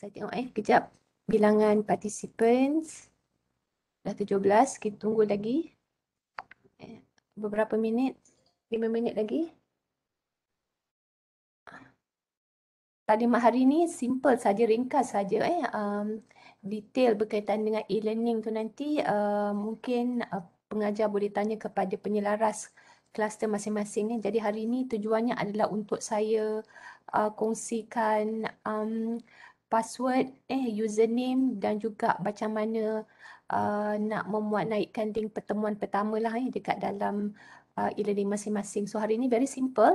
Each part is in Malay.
Saya tengok eh, kejap bilangan participants. Dah 17, kita tunggu lagi. Eh, beberapa minit, 5 minit lagi. Tadi hari ni simple saja ringkas saja eh. Um, detail berkaitan dengan e-learning tu nanti uh, mungkin uh, pengajar boleh tanya kepada penyelaras kluster masing-masing. Eh. Jadi hari ini tujuannya adalah untuk saya uh, kongsikan um, password, eh username dan juga macam mana uh, nak memuat naikkan link pertemuan pertama lah eh, dekat dalam uh, e-learning masing-masing. So hari ini very simple.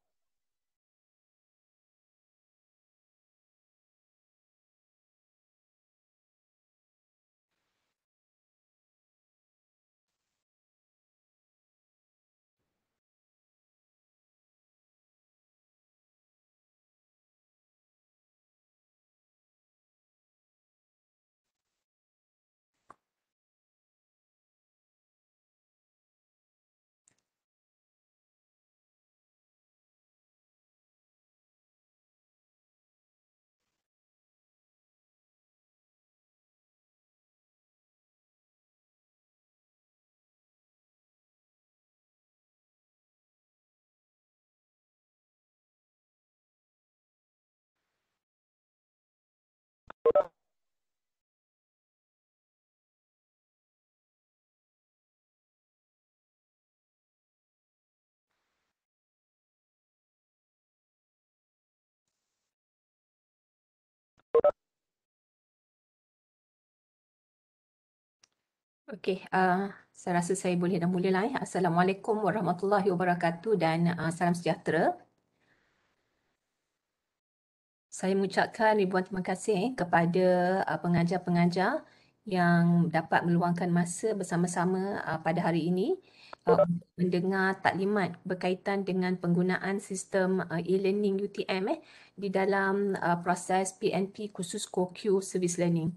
Okey, uh, saya rasa saya boleh dah mulalah. Eh. Assalamualaikum warahmatullahi wabarakatuh dan uh, salam sejahtera saya mengucapkan ribuan terima kasih eh, kepada uh, pengajar-pengajar yang dapat meluangkan masa bersama-sama uh, pada hari ini uh, mendengar taklimat berkaitan dengan penggunaan sistem e-learning UTM eh, di dalam proses PNP khusus CoQ Service Learning.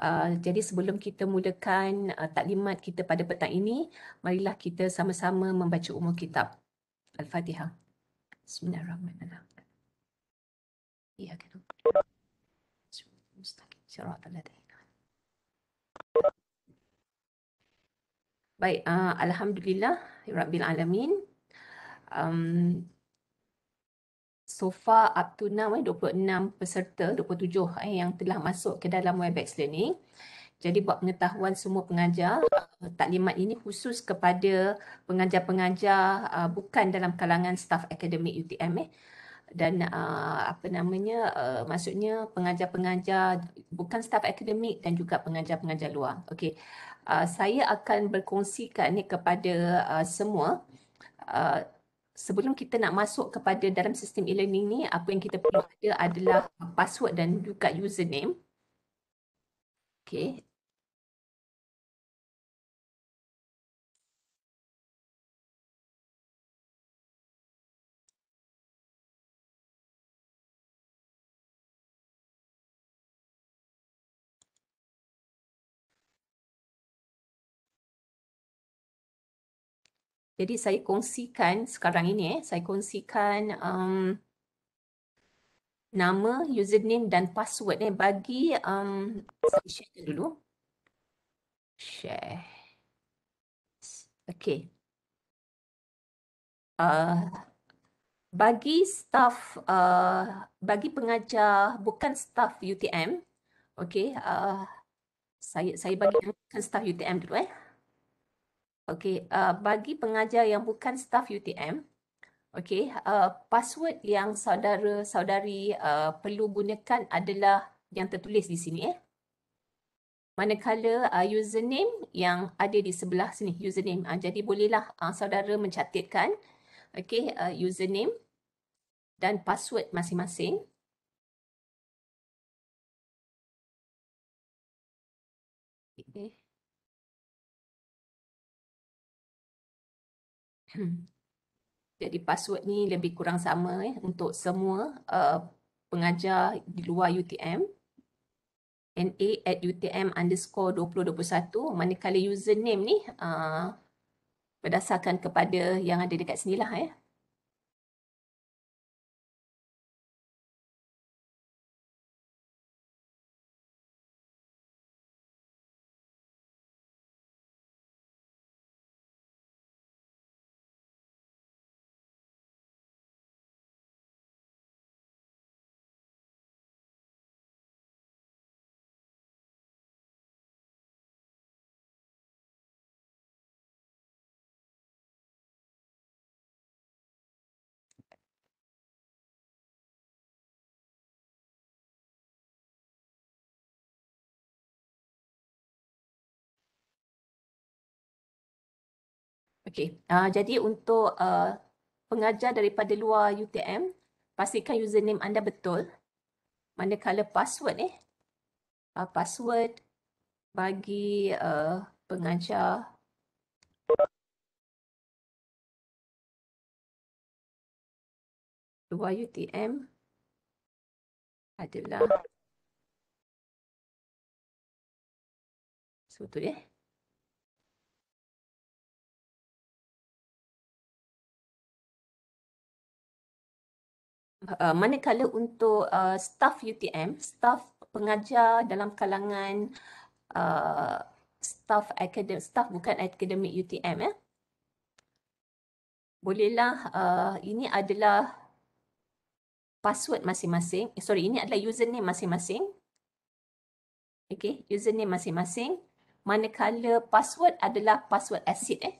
Uh, jadi sebelum kita mulakan uh, taklimat kita pada petang ini, marilah kita sama-sama membaca umur kitab. Al-Fatihah. Bismillahirrahmanirrahim. فيها كده مستقيم صراط الذين baik uh, alhamdulillah rabbil alamin um, so far up to now eh, 26 peserta 27 eh, yang telah masuk ke dalam webex learning jadi buat pengetahuan semua pengajar, eh, taklimat ini khusus kepada pengajar-pengajar uh, bukan dalam kalangan staff akademik UTM. Eh dan uh, apa namanya uh, maksudnya pengajar-pengajar bukan staf akademik dan juga pengajar-pengajar luar. Okey. Uh, ah, saya akan berkongsikan ni kepada uh, semua uh, sebelum kita nak masuk kepada dalam sistem e-learning ni apa yang kita perlu ada adalah password dan juga username. Okey, Jadi saya kongsikan sekarang ini, eh, saya kongsikan um, nama, username dan password eh, bagi um, saya share dulu. Share. Okay. Uh, bagi staff, uh, bagi pengajar bukan staff UTM, okay, uh, saya saya bagi bukan staff UTM dulu eh. Okey, uh, bagi pengajar yang bukan staf UTM, okey, uh, password yang saudara-saudari uh, perlu gunakan adalah yang tertulis di sini eh. Manakala uh, username yang ada di sebelah sini, username. Uh, jadi bolehlah uh, saudara mencatatkan okey, uh, username dan password masing-masing. Jadi password ni lebih kurang sama eh, untuk semua uh, pengajar di luar UTM. NA at UTM underscore 2021. Manakala username ni uh, berdasarkan kepada yang ada dekat sini lah. Eh. Okey, uh, jadi untuk uh, pengajar daripada luar UTM, pastikan username anda betul. Manakala password eh. Uh, password bagi uh, pengajar. Luar UTM adalah. Sebetulnya. So, uh, manakala untuk uh, staff UTM, staff pengajar dalam kalangan uh, staff akademik, staff bukan akademik UTM ya. Eh? Bolehlah uh, ini adalah password masing-masing. Eh, sorry, ini adalah username masing-masing. Okay, username masing-masing. Manakala password adalah password asset eh.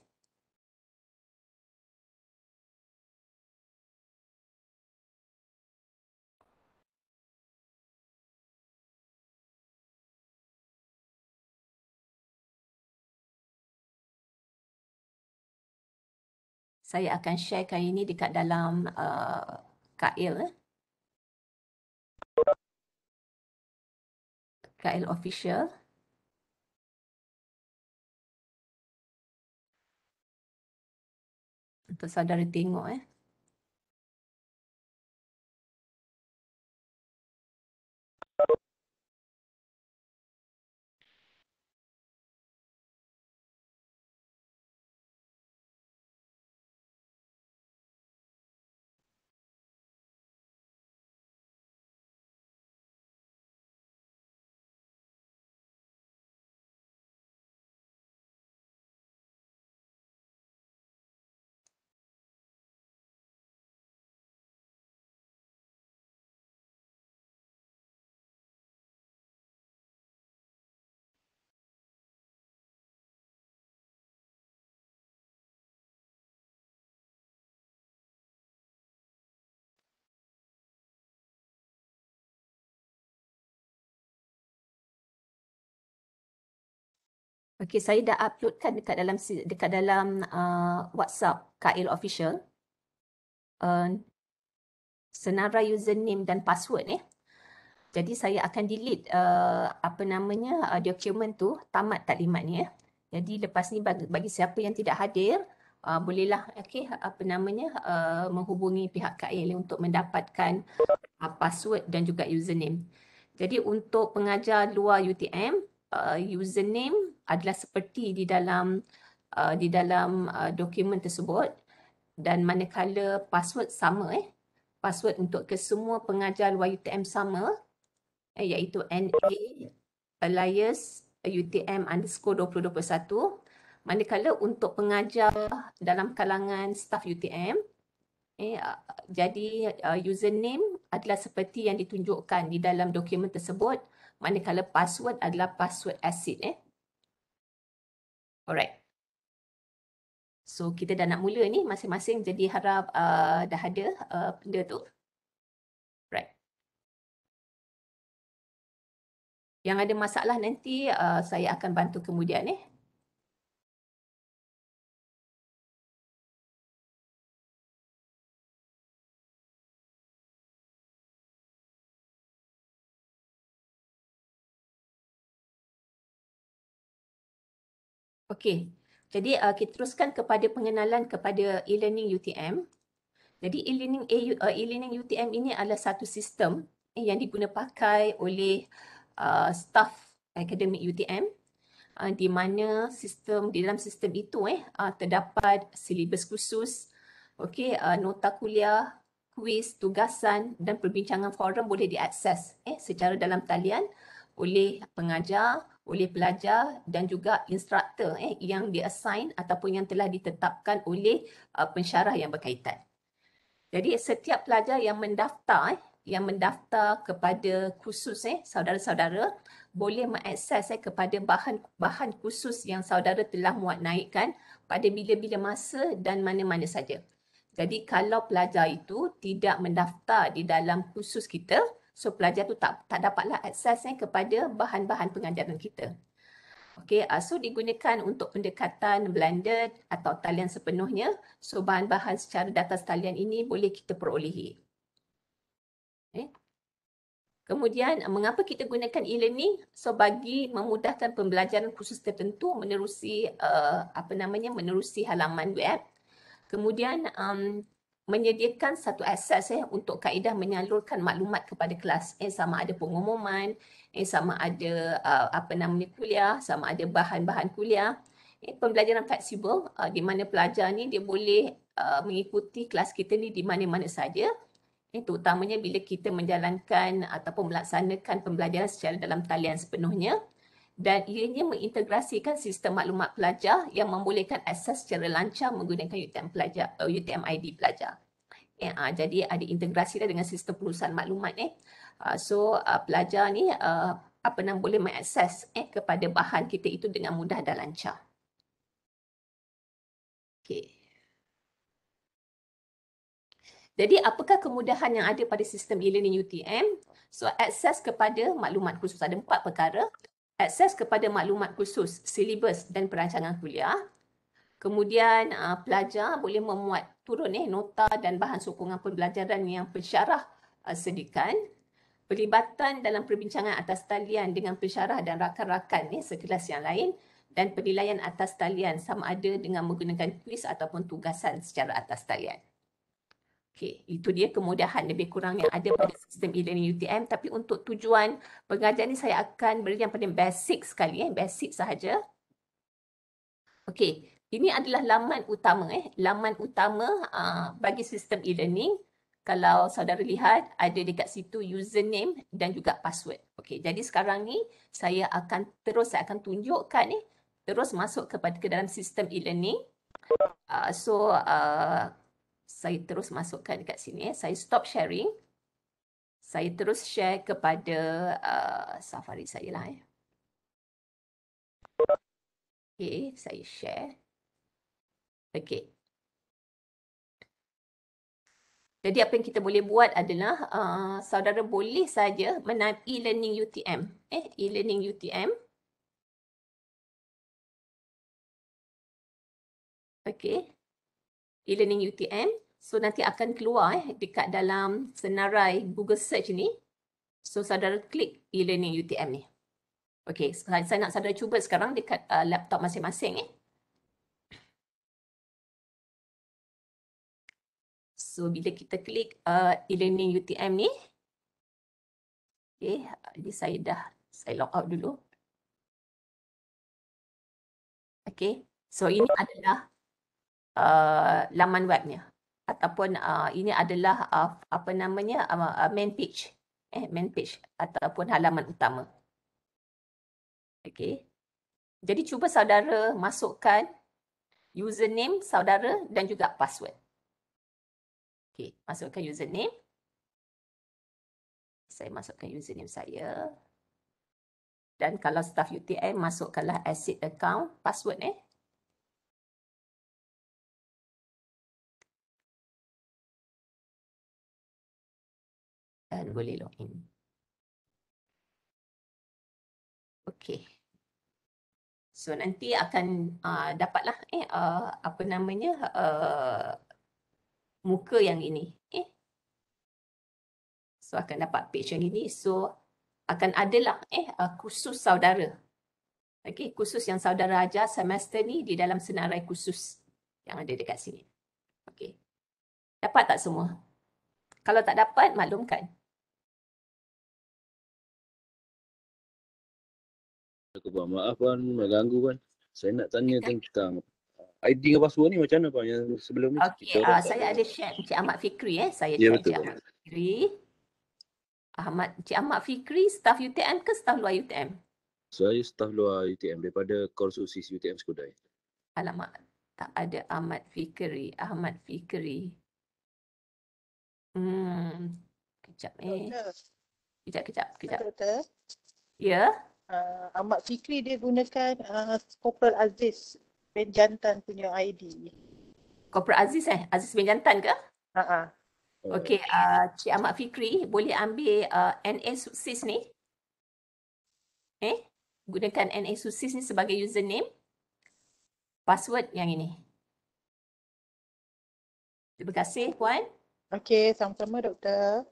saya akan sharekan ini dekat dalam uh, KL. Eh. KL official. Untuk saudara tengok eh. Okey, saya dah uploadkan dekat dalam dekat dalam uh, WhatsApp KL official. Uh, senarai username dan password ni. Eh. Jadi saya akan delete uh, apa namanya uh, dokumen tu tamat taklimat ni ya. Eh. Jadi lepas ni bagi, bagi siapa yang tidak hadir uh, bolehlah okey apa namanya uh, menghubungi pihak KL untuk mendapatkan uh, password dan juga username. Jadi untuk pengajar luar UTM uh, username adalah seperti di dalam uh, di dalam uh, dokumen tersebut dan manakala password sama eh password untuk kesemua pengajar UTM sama eh, iaitu NA Elias UTM underscore 2021 manakala untuk pengajar dalam kalangan staff UTM eh, uh, jadi uh, username adalah seperti yang ditunjukkan di dalam dokumen tersebut manakala password adalah password asset eh. Alright. So kita dah nak mula ni masing-masing jadi harap uh, dah ada uh, benda tu. Right. Yang ada masalah nanti uh, saya akan bantu kemudian eh. Okey. Jadi uh, kita teruskan kepada pengenalan kepada e-learning UTM. Jadi e-learning uh, e-learning UTM ini adalah satu sistem eh, yang yang pakai oleh uh, staff akademik UTM uh, di mana sistem di dalam sistem itu eh uh, terdapat silibus khusus, okey, uh, nota kuliah, kuis, tugasan dan perbincangan forum boleh diakses eh secara dalam talian oleh pengajar oleh pelajar dan juga instruktor eh, yang diassign ataupun yang telah ditetapkan oleh uh, pensyarah yang berkaitan. Jadi setiap pelajar yang mendaftar, eh, yang mendaftar kepada khusus eh, saudara-saudara boleh mengakses eh, kepada bahan-bahan khusus yang saudara telah muat naikkan pada bila-bila masa dan mana-mana saja. Jadi kalau pelajar itu tidak mendaftar di dalam khusus kita, So pelajar tu tak tak dapatlah akses eh, kepada bahan-bahan pengajaran kita. Okey, uh, so digunakan untuk pendekatan blended atau talian sepenuhnya. So bahan-bahan secara data talian ini boleh kita perolehi. Okay. Eh? Kemudian uh, mengapa kita gunakan e-learning? So bagi memudahkan pembelajaran khusus tertentu menerusi uh, apa namanya menerusi halaman web. Kemudian um, menyediakan satu akses eh untuk kaedah menyalurkan maklumat kepada kelas eh sama ada pengumuman eh sama ada uh, apa namanya kuliah sama ada bahan-bahan kuliah eh pembelajaran fleksibel uh, di mana pelajar ni dia boleh uh, mengikuti kelas kita ni di mana-mana saja eh terutamanya bila kita menjalankan ataupun melaksanakan pembelajaran secara dalam talian sepenuhnya dan ianya mengintegrasikan sistem maklumat pelajar yang membolehkan akses secara lancar menggunakan UTM pelajar UTM ID pelajar. Eh, uh, jadi ada integrasi dengan sistem perusahaan maklumat ni. Eh. Uh, so uh, pelajar ni uh, apa nama boleh mengakses eh kepada bahan kita itu dengan mudah dan lancar. Okey. Jadi apakah kemudahan yang ada pada sistem e-learning UTM? So akses kepada maklumat khusus ada empat perkara akses kepada maklumat khusus, silibus dan perancangan kuliah. Kemudian uh, pelajar boleh memuat turun eh, nota dan bahan sokongan pembelajaran yang pensyarah uh, ah, sediakan. Pelibatan dalam perbincangan atas talian dengan pensyarah dan rakan-rakan eh, sekelas yang lain dan penilaian atas talian sama ada dengan menggunakan kuis ataupun tugasan secara atas talian. Okay, itu dia kemudahan lebih kurang yang ada pada sistem e-learning UTM. Tapi untuk tujuan pengajian ni saya akan beri yang paling basic sekali, eh. basic sahaja. Okey, ini adalah laman utama, eh. laman utama uh, bagi sistem e-learning. Kalau saudara lihat ada dekat situ username dan juga password. Okey, jadi sekarang ni saya akan terus saya akan tunjukkan eh, terus masuk kepada ke dalam sistem e-learning. Uh, so uh, saya terus masukkan dekat sini. Eh. Saya stop sharing. Saya terus share kepada uh, Safari saya lah. Eh. Okay, saya share. Okay. Jadi apa yang kita boleh buat adalah uh, saudara boleh saja menaip e-learning UTM. Eh, e-learning UTM. Okay e-learning UTM. So nanti akan keluar eh, dekat dalam senarai Google search ni. So saudara klik e-learning UTM ni. Okay, saya nak saudara cuba sekarang dekat uh, laptop masing-masing eh. So bila kita klik uh, e-learning UTM ni. Okay, jadi uh, saya dah, saya log out dulu. Okay, so ini adalah uh, laman webnya ataupun uh, ini adalah uh, apa namanya uh, uh, main page eh main page ataupun halaman utama okey jadi cuba saudara masukkan username saudara dan juga password okey masukkan username saya masukkan username saya dan kalau staff UTM masukkanlah asset account password eh تنقل kan, إلهين Okay, So nanti akan uh, dapatlah eh uh, apa namanya uh, muka yang ini eh so akan dapat page yang ini so akan adalah eh uh, khusus saudara Okay, khusus yang saudara ajar semester ni di dalam senarai khusus yang ada dekat sini Okay, dapat tak semua kalau tak dapat maklumkan Aku buat maaf kan, mengganggu kan. Saya nak tanya Kita... tentang uh, ID dengan password ni macam mana bang yang sebelum ni? Okey, uh, saya ada share Encik Ahmad Fikri eh. Saya yeah, share Encik Ahmad Fikri. Ahmad, Encik Ahmad Fikri, staff UTM ke staff luar UTM? Saya staff luar UTM daripada kursus UTM Sekudai. Alamak, tak ada Ahmad Fikri. Ahmad Fikri. Hmm, kejap eh. Kejap, kejap, kejap. Ya. Yeah uh, Ahmad Fikri dia gunakan uh, Corporal Aziz bin Jantan punya ID. Corporal Aziz eh? Aziz bin Jantan ke? Ha ah. Okey, uh, Cik Ahmad Fikri boleh ambil uh, NA Sukses ni. Eh? Gunakan NA Sukses ni sebagai username. Password yang ini. Terima kasih Puan. Okey, sama-sama Doktor.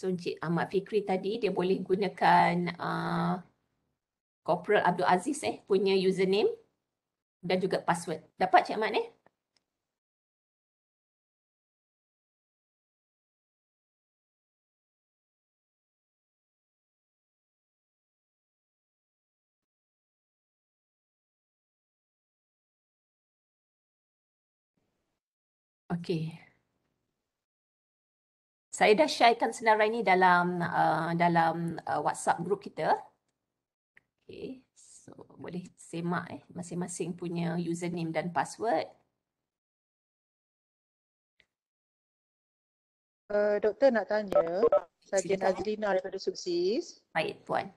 So Encik Ahmad Fikri tadi dia boleh gunakan uh, Corporal Abdul Aziz eh punya username dan juga password. Dapat Encik Ahmad eh? Okay. Saya dah sharekan senarai ini dalam uh, dalam uh, WhatsApp group kita. Okay, so boleh semak eh masing-masing punya username dan password. Uh, doktor nak tanya, saya Azlina daripada Subsis. Baik, Puan.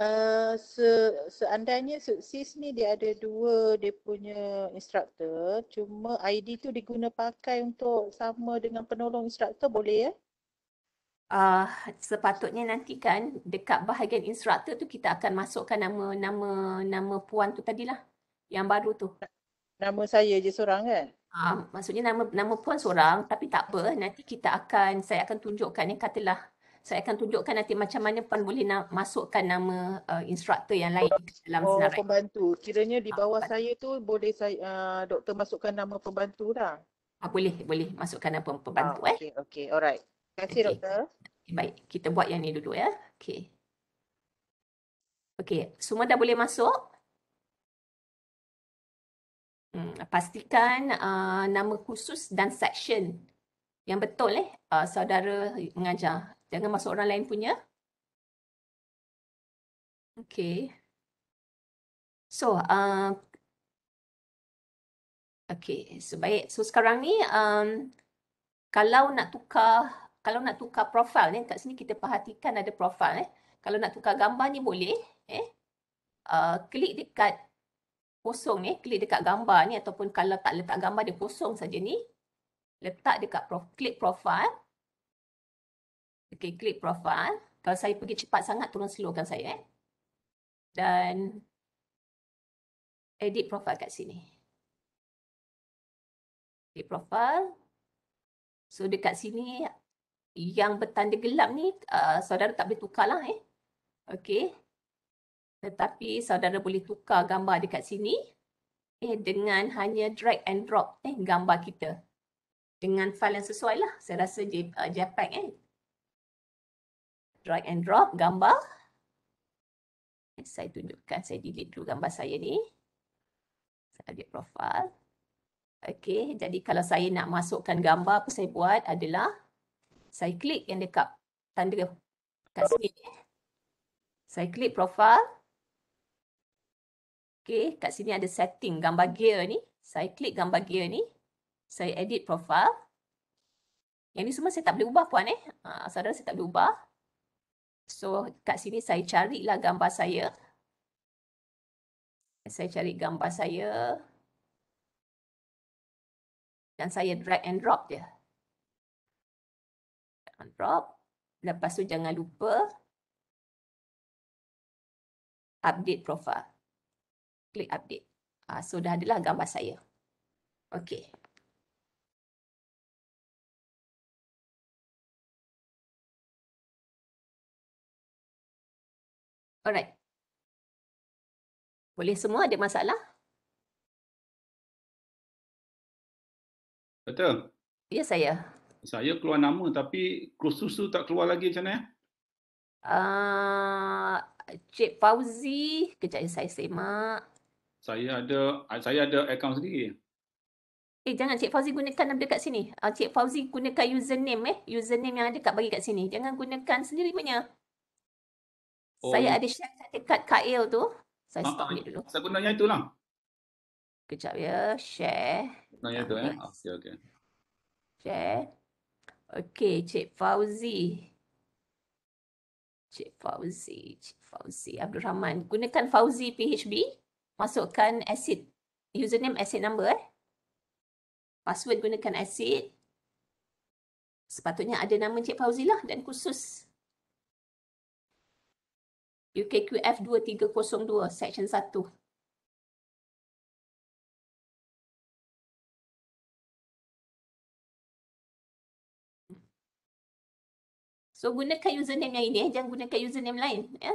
Eh, se, seandainya SUSIS ni dia ada dua dia punya instruktor cuma ID tu diguna pakai untuk sama dengan penolong instruktor boleh ya? Uh, sepatutnya nanti kan dekat bahagian instruktor tu kita akan masukkan nama nama nama puan tu tadilah yang baru tu. Nama saya je seorang kan? Ah, uh, maksudnya nama nama puan seorang tapi tak apa nanti kita akan saya akan tunjukkan ni katalah saya akan tunjukkan nanti macam mana puan boleh nak masukkan nama uh, instruktor yang lain oh, dalam oh, senarai. Oh, pembantu. Kiranya di ah, bawah ah, saya tu boleh saya uh, doktor masukkan nama pembantu dah. Ah boleh, boleh masukkan nama pembantu ah, okay, eh. Okey, okey. Alright. Terima kasih okay. doktor. Okay, baik, kita buat yang ni dulu ya. Okey. Okey, semua dah boleh masuk? Hmm, pastikan uh, nama khusus dan section yang betul eh uh, saudara mengajar Jangan masuk orang lain punya. Okay. So, uh, okay. So, baik. So, sekarang ni, um, kalau nak tukar, kalau nak tukar profil ni, kat sini kita perhatikan ada profil eh. Kalau nak tukar gambar ni boleh, eh. Uh, klik dekat kosong ni, eh. klik dekat gambar ni ataupun kalau tak letak gambar dia kosong saja ni. Letak dekat prof, klik profil. Okay, klik profile. Kalau saya pergi cepat sangat, tolong slowkan saya. Eh. Dan edit profile kat sini. Edit profile. So, dekat sini yang bertanda gelap ni, uh, saudara tak boleh lah, Eh. Okay. Tetapi saudara boleh tukar gambar dekat sini eh, dengan hanya drag and drop eh, gambar kita. Dengan file yang sesuai lah. Saya rasa J, uh, eh, drag and drop gambar. Saya tunjukkan, saya delete dulu gambar saya ni. Saya delete profile. Okey, jadi kalau saya nak masukkan gambar apa saya buat adalah saya klik yang dekat tanda kat sini. Saya klik profile. Okey, kat sini ada setting gambar gear ni. Saya klik gambar gear ni. Saya edit profile. Yang ni semua saya tak boleh ubah puan eh. Ha, saudara saya tak boleh ubah. So kat sini saya carilah gambar saya. Saya cari gambar saya. Dan saya drag and drop dia. Drag and drop. Lepas tu jangan lupa update profile. Klik update. Uh, so dah adalah gambar saya. Okay. Alright. Boleh semua ada masalah? Betul. Ya saya. Saya keluar nama tapi kursus susu tak keluar lagi macam mana? Uh, Cik Fauzi, kejap saya semak. Saya ada saya ada account sendiri. Eh jangan Cik Fauzi gunakan nama dekat sini. Uh, Cik Fauzi gunakan username eh. Username yang ada kat bagi kat sini. Jangan gunakan sendiri punya. Oh, saya ada share kat dekat Kail tu. Saya ah, stop ha, dulu. Saya guna yang itulah. Kejap ya, share. Guna yang itu eh. Ah, okey, okey. Share. Okey, Cik Fauzi. Cik Fauzi, Cik Fauzi Abdul Rahman. Gunakan Fauzi PHB. Masukkan asset. Username asset number eh. Password gunakan asset. Sepatutnya ada nama Cik Fauzi lah dan khusus UKQF 2302 section 1 So gunakan username yang ini eh. Jangan gunakan username lain. Ya.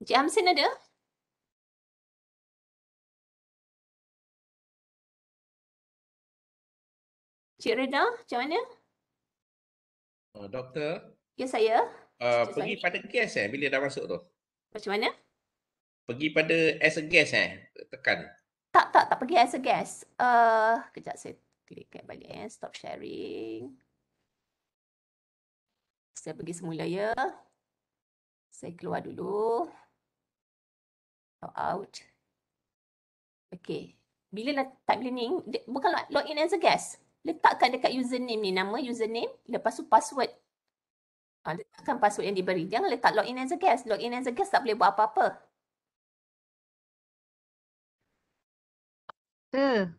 Encik Hamsin ada? Encik Reda, macam mana? Uh, doktor. Ya saya. Uh, pergi pada gas eh bila dah masuk tu. Macam mana? Pergi pada as a gas eh tekan. Tak tak tak pergi as a gas. Uh, kejap saya klik kat balik eh stop sharing. Saya pergi semula ya. Saya keluar dulu. Log out. Okay. Bila nak type link, bukan log in as a guest. Letakkan dekat username ni, nama username. Lepas tu password Uh, ah, letakkan password yang diberi. Jangan letak login as a guest. Login as a guest tak boleh buat apa-apa. Sir,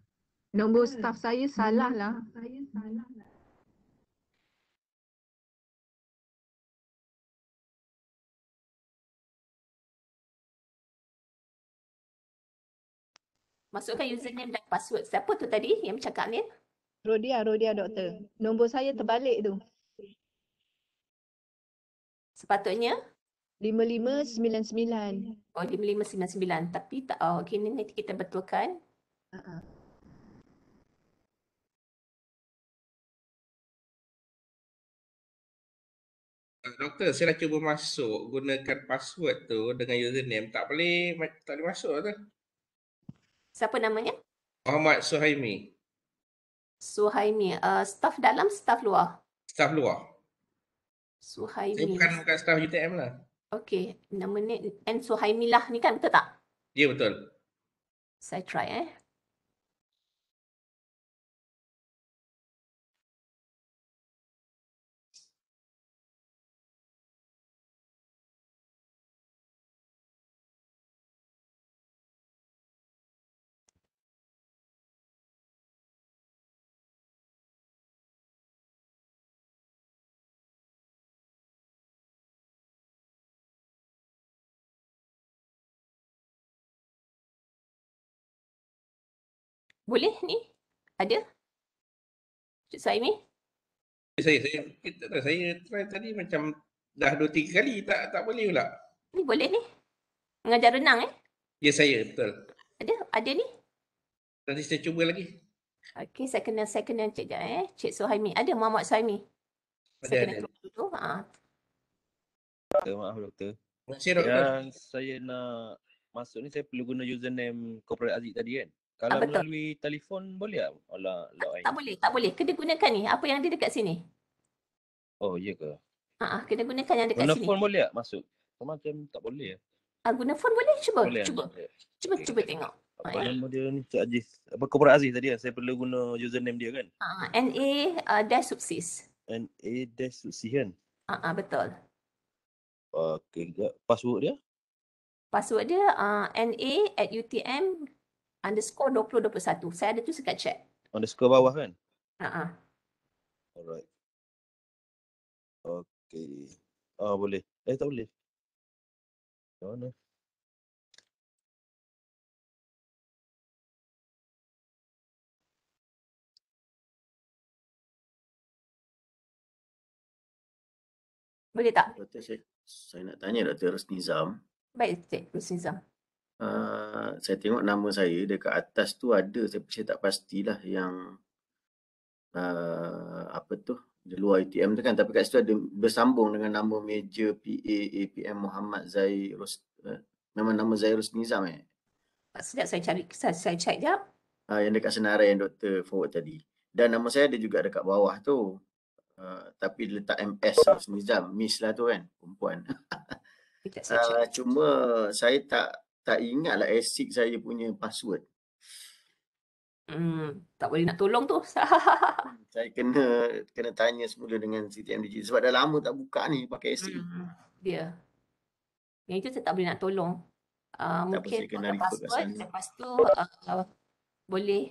nombor staff saya salah lah. Saya salah lah. Masukkan username dan password. Siapa tu tadi yang cakap ni? Rodia, Rodia doktor. Nombor saya terbalik tu sepatutnya 5599. Oh 5599 tapi tak oh, okey ni nanti kita betulkan. Uh-huh. Doktor, saya dah cuba masuk gunakan password tu dengan username. Tak boleh, tak boleh masuk tu. Siapa namanya? Muhammad Suhaimi. Suhaimi. Uh, staff dalam, staff luar? Staff luar. Suhaimi. Saya bukan bukan staff UTM lah. Okay. Nama ni En Suhaimi ni kan betul tak? Ya yeah, betul. Saya try eh. Boleh ni? Ada? Cik Saimi? Eh, saya, saya, kita, eh, saya try tadi macam dah dua tiga kali tak tak boleh pula. Ni boleh ni? Mengajar renang eh? Ya saya betul. Ada? Ada ni? Nanti saya cuba lagi. Okey, saya kena saya kena cek jap eh. Cik Suhaimi. Ada Muhammad Suhaimi? Ada, saya kena ada. Cuba dulu. Ha. Maaf doktor. Terima kasih doktor. Yang saya nak masuk ni saya perlu guna username corporate Aziz tadi kan? Kalau ha, melalui telefon boleh tak? Alah, tak, tak boleh, tak boleh. Kena gunakan ni. Apa yang ada dekat sini? Oh, iya ke? Ha, kena gunakan yang dekat guna sini. telefon boleh tak masuk? Macam tak boleh. Ya? Ha, guna phone boleh? Cuba, boleh, cuba. Ya. Cuba, okay. cuba tengok. Apa oh, nama dia ni Cik Aziz? Apa Kobra Aziz tadi kan? Saya perlu guna username dia kan? Ha, ah, NA uh, dash subsis. NA dash subsis kan? Ha, ha, betul. Okay, password dia? Password dia uh, NA at UTM underscore 2021. Saya ada tu sekat chat. Underscore bawah kan? Ah. Uh-uh. Alright. Okay. Ah oh, boleh. Eh tak boleh. Macam mana? Boleh tak? Doktor, saya, saya nak tanya Dr. Rus Nizam. Baik, Dr. Rus Nizam. Ah, saya tengok nama saya dekat atas tu ada tapi saya tak pastilah yang uh, apa tu di luar ATM tu kan tapi kat situ ada bersambung dengan nama meja PA APM Muhammad Zahir eh, nama nama Zahir Nizam eh ah, sekejap saya cari saya, saya check jap uh, yang dekat senarai yang doktor forward tadi dan nama saya ada juga dekat bawah tu uh, tapi letak MS Rosnizam miss lah tu kan perempuan Uh, cuma saya tak tak ingatlah ASIC saya punya password. Hmm, tak boleh nak tolong tu. Hmm, saya kena kena tanya semula dengan CTM sebab dah lama tak buka ni pakai ASIC. Hmm, dia. Hmm, hmm. ya. Yang itu saya tak boleh nak tolong. Uh, tak mungkin apa, saya kena password lepas tu uh, boleh.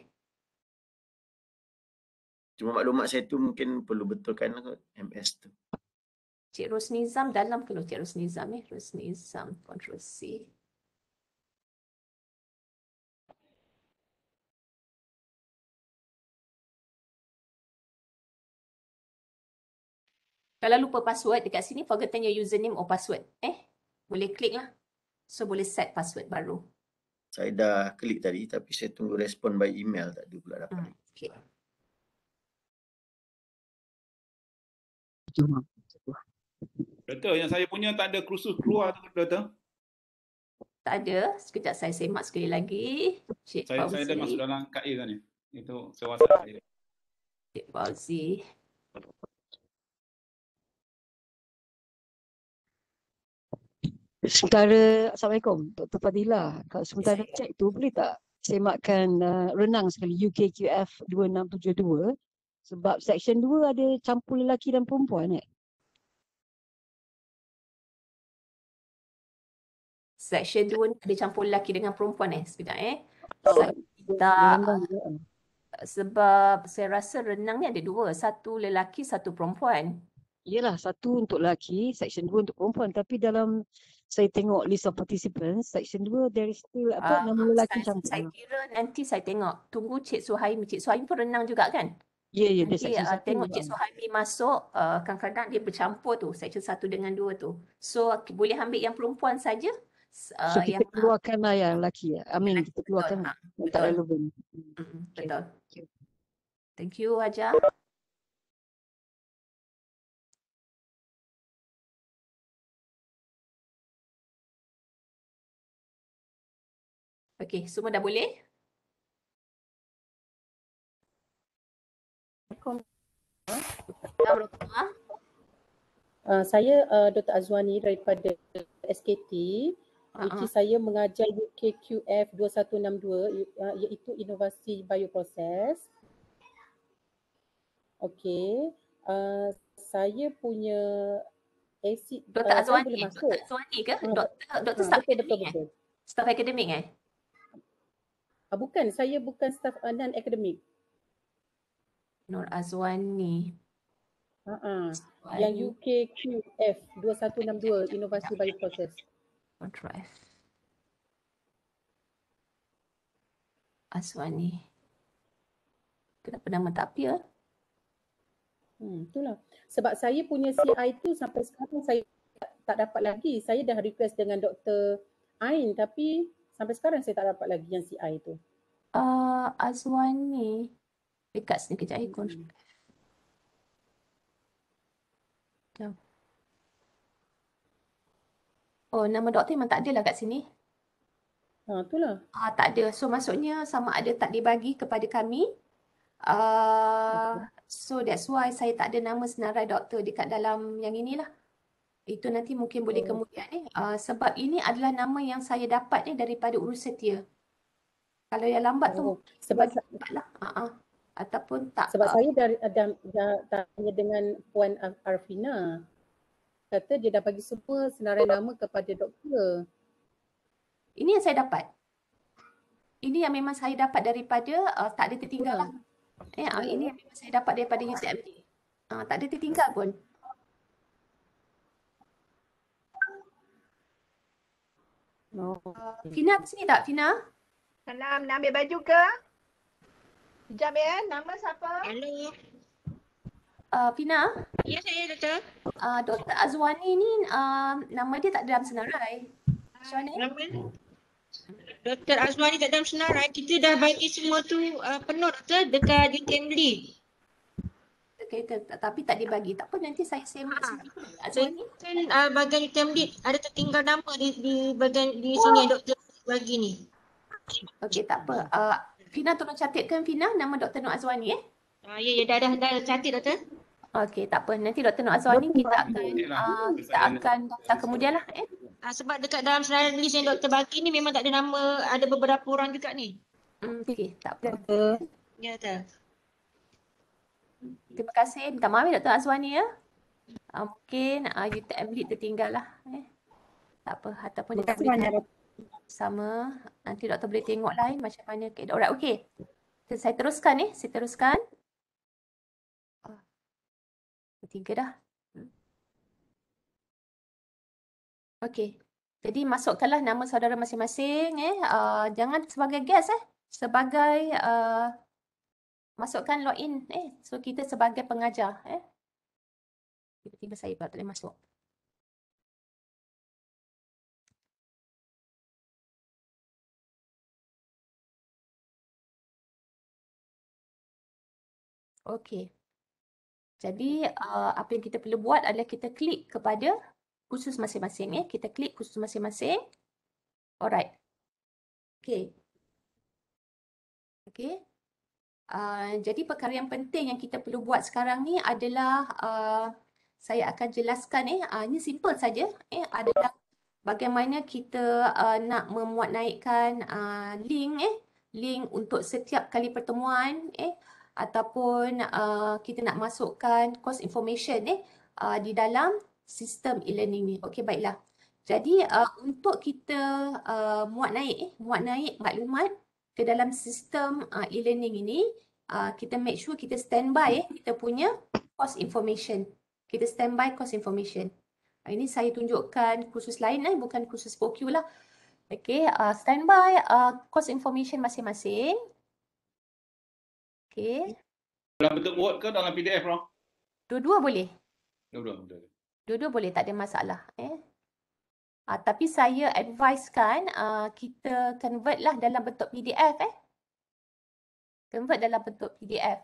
Cuma maklumat saya tu mungkin perlu betulkan lah kot MS tu. Cik Rosnizam dalam ke Cik Rosnizam eh? Rosnizam, control C. Kalau lupa password dekat sini forgotten your username or password. Eh, boleh klik lah. So boleh set password baru. Saya dah klik tadi tapi saya tunggu respon by email tak ada pula dapat. Hmm, okay. Doktor, yang saya punya tak ada kursus keluar tu, Doktor. Tak ada. Sekejap saya semak sekali lagi. Cik saya, Fauzi. saya dah masuk dalam kat A tadi. Itu sewasa. Cik Fauzi. Sementara Assalamualaikum Dr. Fadila kalau sementara cek tu boleh tak semakkan uh, renang sekali UKQF 2672 sebab section 2 ada campur lelaki dan perempuan eh? Section 2 ada campur lelaki dengan perempuan eh sebenarnya eh. Oh. Tak. Ya. Sebab saya rasa renang ni ada dua. Satu lelaki, satu perempuan. Yelah satu untuk lelaki, section 2 untuk perempuan. Tapi dalam saya tengok list of participants section 2 there is still apa uh, nama lelaki saya, Saya kira nanti saya tengok tunggu Cik Suhaimi. Cik Suhaimi pun renang juga kan? Ya yeah, ya yeah, dia uh, tengok Cik Suhaimi masuk uh, kadang-kadang dia bercampur tu section 1 dengan 2 tu. So boleh ambil yang perempuan saja. Uh, so kita yang, keluarkan lah yang lelaki ya. I Amin mean, kita keluarkan. Lah. Betul. Tak relevan. Mm-hmm, okay. Thank you. Thank you Ajah. Okey, semua dah boleh? Assalamualaikum. Uh, saya uh, ah, Dr. Azwani daripada SKT. Uh-huh. Ah, saya mengajar UKQF 2162 uh, iaitu inovasi bioproses. Okey. Uh, saya punya AC, Dr. Azwani, uh, Dr. Azwani ke? Hmm. Dr. Dr. Staff ha, Academic eh? Staff Academic eh? Uh, bukan, saya bukan staff uh, non-academic. Nur Azwani, ah, ni. Uh-uh. Yang UKQF 2162 Innovasi Bio Process. Kontras. Azwan ni. Kenapa nama tak appear? Hmm, itulah. Sebab saya punya CI tu sampai sekarang saya tak dapat lagi. Saya dah request dengan Dr. Ain tapi Sampai sekarang saya tak dapat lagi yang CI tu. Uh, Azwan ni dekat sini kejap hmm. ikon. Oh nama doktor memang tak ada lah kat sini. Ha uh, itulah. Ah tak ada. So maksudnya sama ada tak dibagi kepada kami. Uh, so that's why saya tak ada nama senarai doktor dekat dalam yang inilah itu nanti mungkin boleh hmm. kemudian ni eh? uh, sebab ini adalah nama yang saya dapat ni eh, daripada urus setia kalau yang lambat oh, tu sebab lah uh-huh. ataupun tak sebab uh, saya dari uh, dah tanya dengan puan Arfina kata dia dah bagi semua senarai nama kepada doktor ini yang saya dapat ini yang memang saya dapat daripada uh, tak ada tertinggal ya. lah. Eh, uh, ini yang memang saya dapat daripada UCMD. Uh, ah, tak ada tertinggal pun. Oh. Fina di sini tak Fina? Salam, nak ambil baju ke? Sekejap ya, nama siapa? Hello. Uh, Fina? Ya saya Doktor. Uh, Doktor Azwani ni uh, nama dia tak dalam senarai. Macam mana? Nama? Doktor Azwani tak dalam senarai. Kita dah bagi semua tu uh, penuh Doktor dekat di Kemli kereta tapi tak dibagi. Tak apa nanti saya sembah ha. sendiri. Mungkin uh, ah, bagian Kemdit ada tertinggal nama di, di bagian di oh. sini doktor bagi ni. Okey tak apa. Uh, Fina tolong catatkan Fina nama Dr. Nur Azwani eh. Ah ya ya dah dah dah catat doktor. Okey tak apa nanti Dr. Nur Azwani ah, kita akan uh, kita akan daftar kemudianlah eh. Uh, sebab dekat dalam senarai list yang doktor bagi ni memang tak ada nama ada beberapa orang juga ni. Hmm, okey tak apa. Ya tak. Terima kasih. Minta maaf ya, Dr. Azwani ya. Uh, mungkin uh, you tak ambil tertinggal lah. Eh. Tak apa. Ataupun Terima kasih banyak. Sama. Nanti doktor boleh tengok lain macam mana. Okay. Alright, okay. So, saya teruskan ni. Eh. Saya teruskan. Ketiga ah, dah. Okay. Jadi masukkanlah nama saudara masing-masing. Eh. Uh, jangan sebagai guest eh. Sebagai uh, masukkan login eh so kita sebagai pengajar eh tiba-tiba saya baru boleh masuk okey jadi uh, apa yang kita perlu buat adalah kita klik kepada khusus masing-masing ya. Kita klik khusus masing-masing. Alright. Okay. Okay. Uh, jadi perkara yang penting yang kita perlu buat sekarang ni adalah uh, saya akan jelaskan eh uh, ini simple saja eh adalah bagaimana kita uh, nak memuat naikkan uh, link eh link untuk setiap kali pertemuan eh ataupun uh, kita nak masukkan course information eh uh, di dalam sistem e-learning ni. Okey baiklah. Jadi uh, untuk kita uh, muat naik eh muat naik maklumat ke dalam sistem uh, e-learning ini uh, kita make sure kita standby eh, kita punya course information kita standby course information uh, ini saya tunjukkan kursus lain eh, bukan kursus FOQ lah okay uh, standby uh, course information masing-masing okay dalam bentuk word ke dalam PDF lah dua-dua boleh dua-dua boleh dua-dua boleh tak ada masalah eh Uh, tapi saya advisekan uh, ah, kita convert lah dalam bentuk PDF eh. Convert dalam bentuk PDF.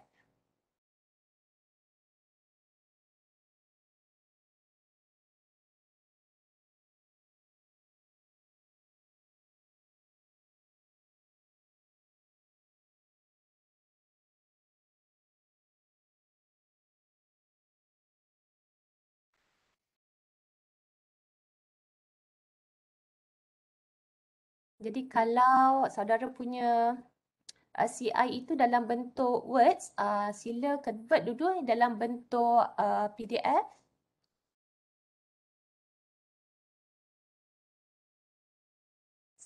jadi kalau saudara punya uh, CI itu dalam bentuk words, uh, sila convert dulu dalam bentuk uh, PDF.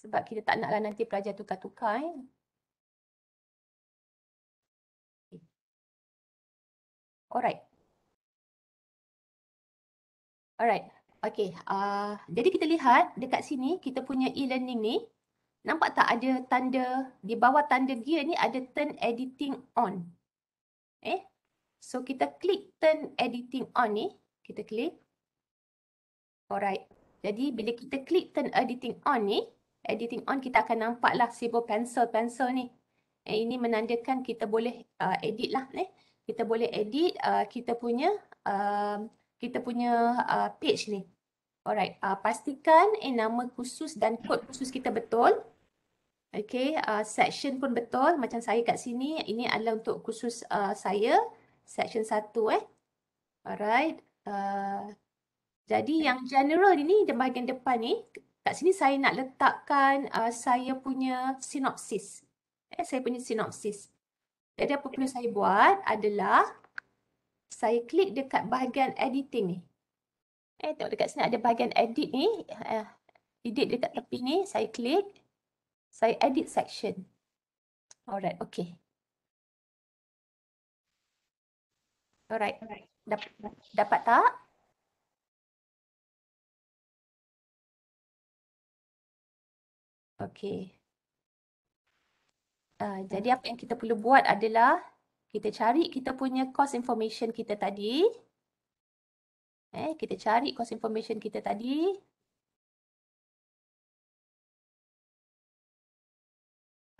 Sebab kita tak naklah nanti pelajar tukar-tukar. Eh. Alright. Alright. Okay. Uh, jadi kita lihat dekat sini kita punya e-learning ni. Nampak tak ada tanda, di bawah tanda gear ni ada turn editing on. Eh? So kita klik turn editing on ni. Kita klik. Alright. Jadi bila kita klik turn editing on ni, editing on kita akan nampak lah sable pencil-pencil ni. Eh, ini menandakan kita boleh uh, edit lah ni. Eh? Kita boleh edit uh, kita punya uh, kita punya uh, page ni. Alright, uh, pastikan eh, nama khusus dan kod khusus kita betul. Okay, uh, section pun betul. Macam saya kat sini, ini adalah untuk khusus uh, saya. Section 1 eh. Alright. Uh, jadi yang general ini, di bahagian depan ni. Kat sini saya nak letakkan uh, saya punya sinopsis. Eh, saya punya sinopsis. Jadi apa perlu saya buat adalah saya klik dekat bahagian editing ni. Eh, tengok dekat sini ada bahagian edit ni. Eh, edit dekat tepi ni. Saya klik. Saya edit section. Alright, okay. Alright, Dap dapat tak? Okay. Uh, jadi apa yang kita perlu buat adalah kita cari kita punya cost information kita tadi. Eh, kita cari cost information kita tadi.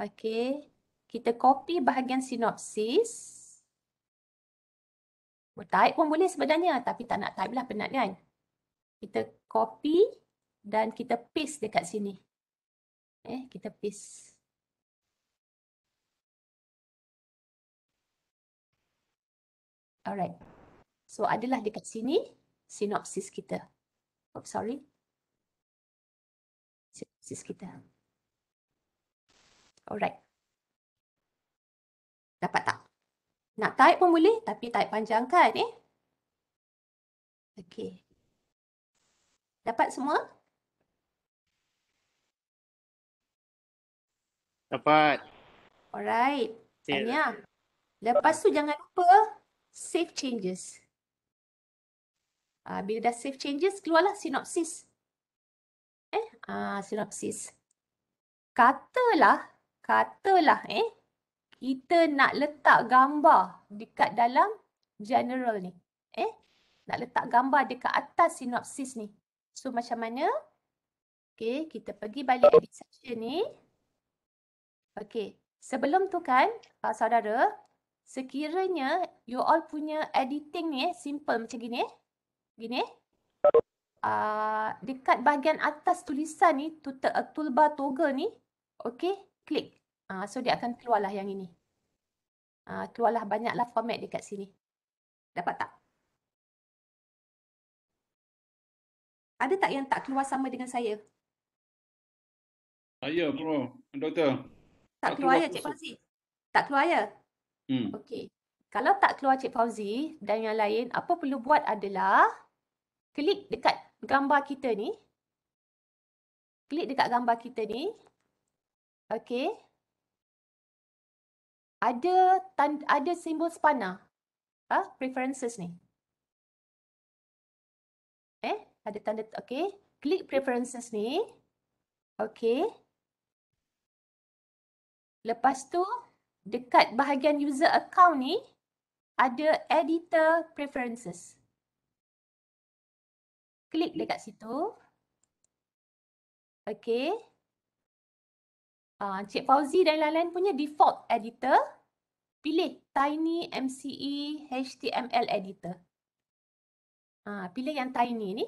Okay, kita copy bahagian sinopsis. Oh, type pun boleh sebenarnya tapi tak nak type lah penat kan. Kita copy dan kita paste dekat sini. Eh, kita paste. Alright. So adalah dekat sini sinopsis kita. Oh, sorry. Sinopsis kita. Alright. Dapat tak? Nak type pun boleh tapi type panjang kan eh? Okay. Dapat semua? Dapat. Alright. Tanya. Lepas tu jangan lupa save changes. Uh, bila dah save changes, keluarlah sinopsis. Eh, uh, sinopsis. Katalah katalah eh kita nak letak gambar dekat dalam general ni eh nak letak gambar dekat atas sinopsis ni so macam mana Okay, kita pergi balik edit section ni okey sebelum tu kan pak ah, saudara sekiranya you all punya editing ni eh, simple macam gini eh gini eh Uh, dekat bahagian atas tulisan ni, tutup toolbar toggle ni, okay, klik. Uh, so dia akan keluarlah yang ini. Uh, keluarlah banyaklah format dekat sini. Dapat tak? Ada tak yang tak keluar sama dengan saya? Saya bro, doktor. Tak, tak keluar, keluar ya Cik Fauzi? Tak keluar ya? Hmm. Okey. Kalau tak keluar Cik Fauzi dan yang lain, apa perlu buat adalah klik dekat gambar kita ni. Klik dekat gambar kita ni. Okay. Ada ada simbol spana. Ha? Ah, preferences ni. Eh? Ada tanda. Okay. Klik preferences ni. Okay. Lepas tu, dekat bahagian user account ni, ada editor preferences. Klik dekat situ. Okay. Ah, Encik uh, Fauzi dan lain-lain punya default editor, pilih Tiny MCE HTML Editor. Uh, pilih yang Tiny ni.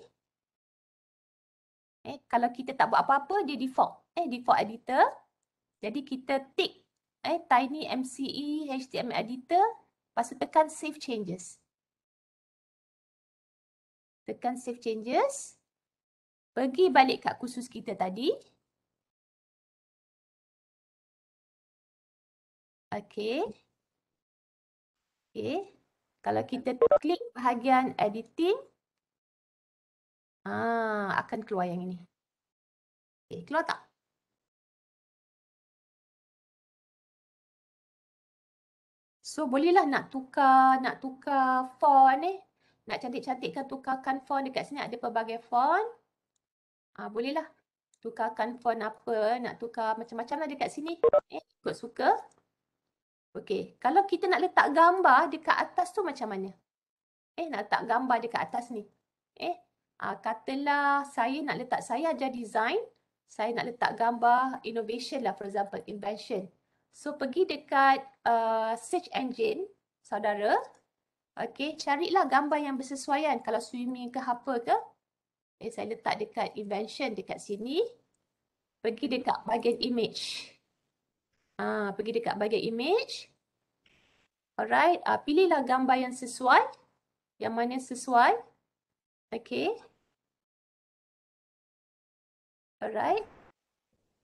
Eh, kalau kita tak buat apa-apa, dia default. Eh, default editor. Jadi kita tick eh, Tiny MCE HTML Editor. Lepas tu tekan Save Changes. Tekan Save Changes. Pergi balik kat kursus kita tadi. Okay, okay. Kalau kita klik bahagian editing. Ah, akan keluar yang ini. Okey, keluar tak? So bolehlah nak tukar, nak tukar font ni. Eh. Nak cantik-cantikkan tukarkan font dekat sini ada pelbagai font. Ah, bolehlah tukarkan font apa, nak tukar macam-macam lah dekat sini. Eh, ikut suka. Okey, kalau kita nak letak gambar dekat atas tu macam mana? Eh, nak letak gambar dekat atas ni. Eh, uh, katalah saya nak letak, saya ajar design. Saya nak letak gambar innovation lah, for example, invention. So, pergi dekat uh, search engine, saudara. Okey, carilah gambar yang bersesuaian. Kalau swimming ke apa ke. Eh, saya letak dekat invention dekat sini. Pergi dekat bahagian image. Ah, pergi dekat bagian image. Alright, ha, pilihlah gambar yang sesuai. Yang mana sesuai. Okay. Alright.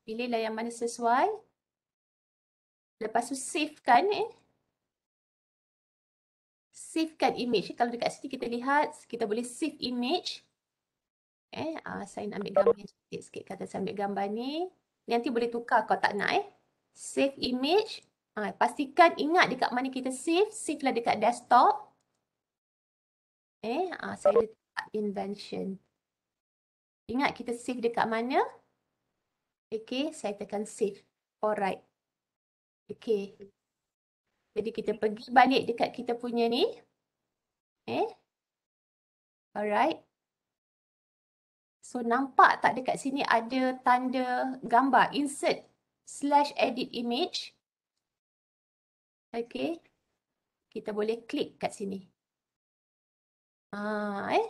Pilihlah yang mana sesuai. Lepas tu savekan eh. Savekan image. Kalau dekat sini kita lihat, kita boleh save image. Eh, uh, saya nak ambil gambar yang cantik sikit. Kata saya ambil gambar ni. Nanti boleh tukar kalau tak nak eh save image. Ha, pastikan ingat dekat mana kita save. Save lah dekat desktop. Eh, ha, saya letak invention. Ingat kita save dekat mana. Okay, saya tekan save. Alright. Okay. Jadi kita pergi balik dekat kita punya ni. Eh. Alright. So nampak tak dekat sini ada tanda gambar insert slash edit image. Okay. Kita boleh klik kat sini. Ah, eh.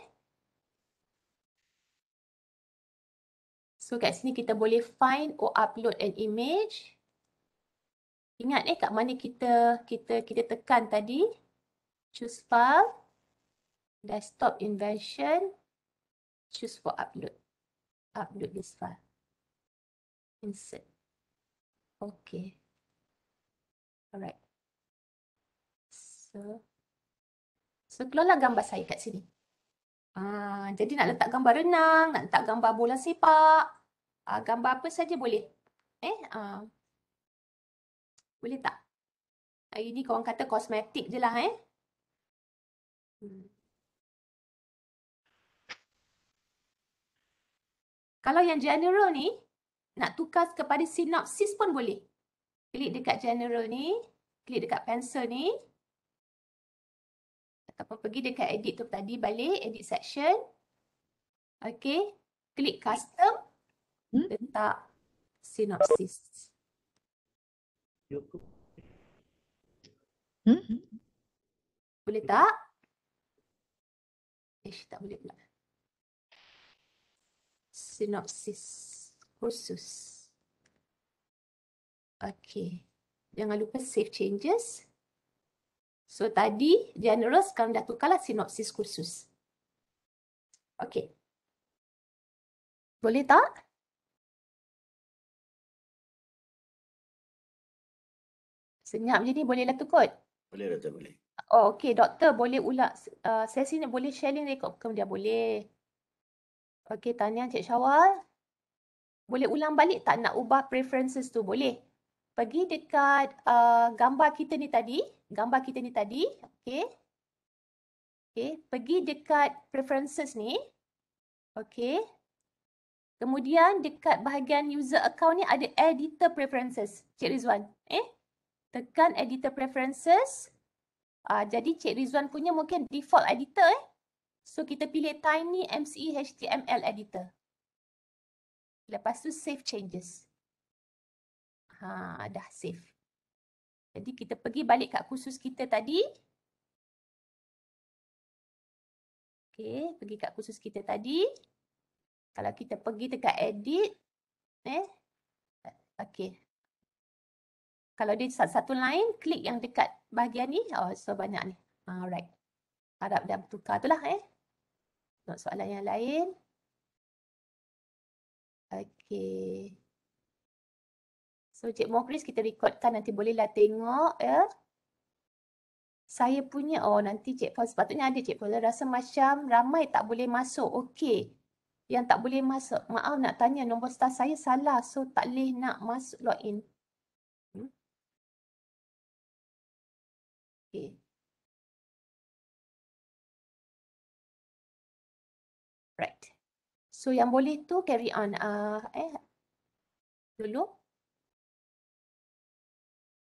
So kat sini kita boleh find or upload an image. Ingat eh kat mana kita kita kita tekan tadi. Choose file. Desktop invention. Choose for upload. Upload this file. Insert. Okay. Alright. So, so keluarlah gambar saya kat sini. Ah, jadi nak letak gambar renang, nak letak gambar bola sepak, ah, gambar apa saja boleh. Eh, ah. boleh tak? Hari ini korang kata kosmetik je lah eh. Hmm. Kalau yang general ni, nak tukar kepada sinopsis pun boleh. Klik dekat general ni, klik dekat pencil ni. Ataupun pergi dekat edit tu tadi balik, edit section. Okay, klik custom, hmm? letak sinopsis. Hmm? Boleh tak? Eh, tak boleh pula. Sinopsis khusus. Okey, Jangan lupa save changes. So tadi general sekarang dah tukarlah sinopsis kursus. Okey. Boleh tak? Senyap je ni bolehlah tu kot? Boleh lah tu boleh. Oh okay doktor boleh ulang uh, sesi ni boleh sharing rekod kemudian boleh. Okay tanya Encik Syawal boleh ulang balik tak nak ubah preferences tu? Boleh. Pergi dekat uh, gambar kita ni tadi. Gambar kita ni tadi. Okay. Okay. Pergi dekat preferences ni. Okay. Kemudian dekat bahagian user account ni ada editor preferences. Cik Rizwan. Eh. Tekan editor preferences. Uh, jadi Cik Rizwan punya mungkin default editor eh. So kita pilih tiny mce html editor. Lepas tu save changes. Ha, dah save. Jadi kita pergi balik kat kursus kita tadi. Okay, pergi kat kursus kita tadi. Kalau kita pergi dekat edit. Eh, okay. Kalau dia satu lain, klik yang dekat bahagian ni. Oh, so banyak ni. Ah, alright. Harap dah bertukar tu lah eh. Tengok soalan yang lain. Okay, So Cik Mokris kita rekodkan nanti bolehlah tengok ya. Saya punya oh nanti Cik Paul sepatutnya ada Cik Paul rasa macam ramai tak boleh masuk. Okey. Yang tak boleh masuk. Maaf nak tanya nombor star saya salah. So tak boleh nak masuk in. Hmm? Okey. Right. So yang boleh tu carry on uh, eh dulu.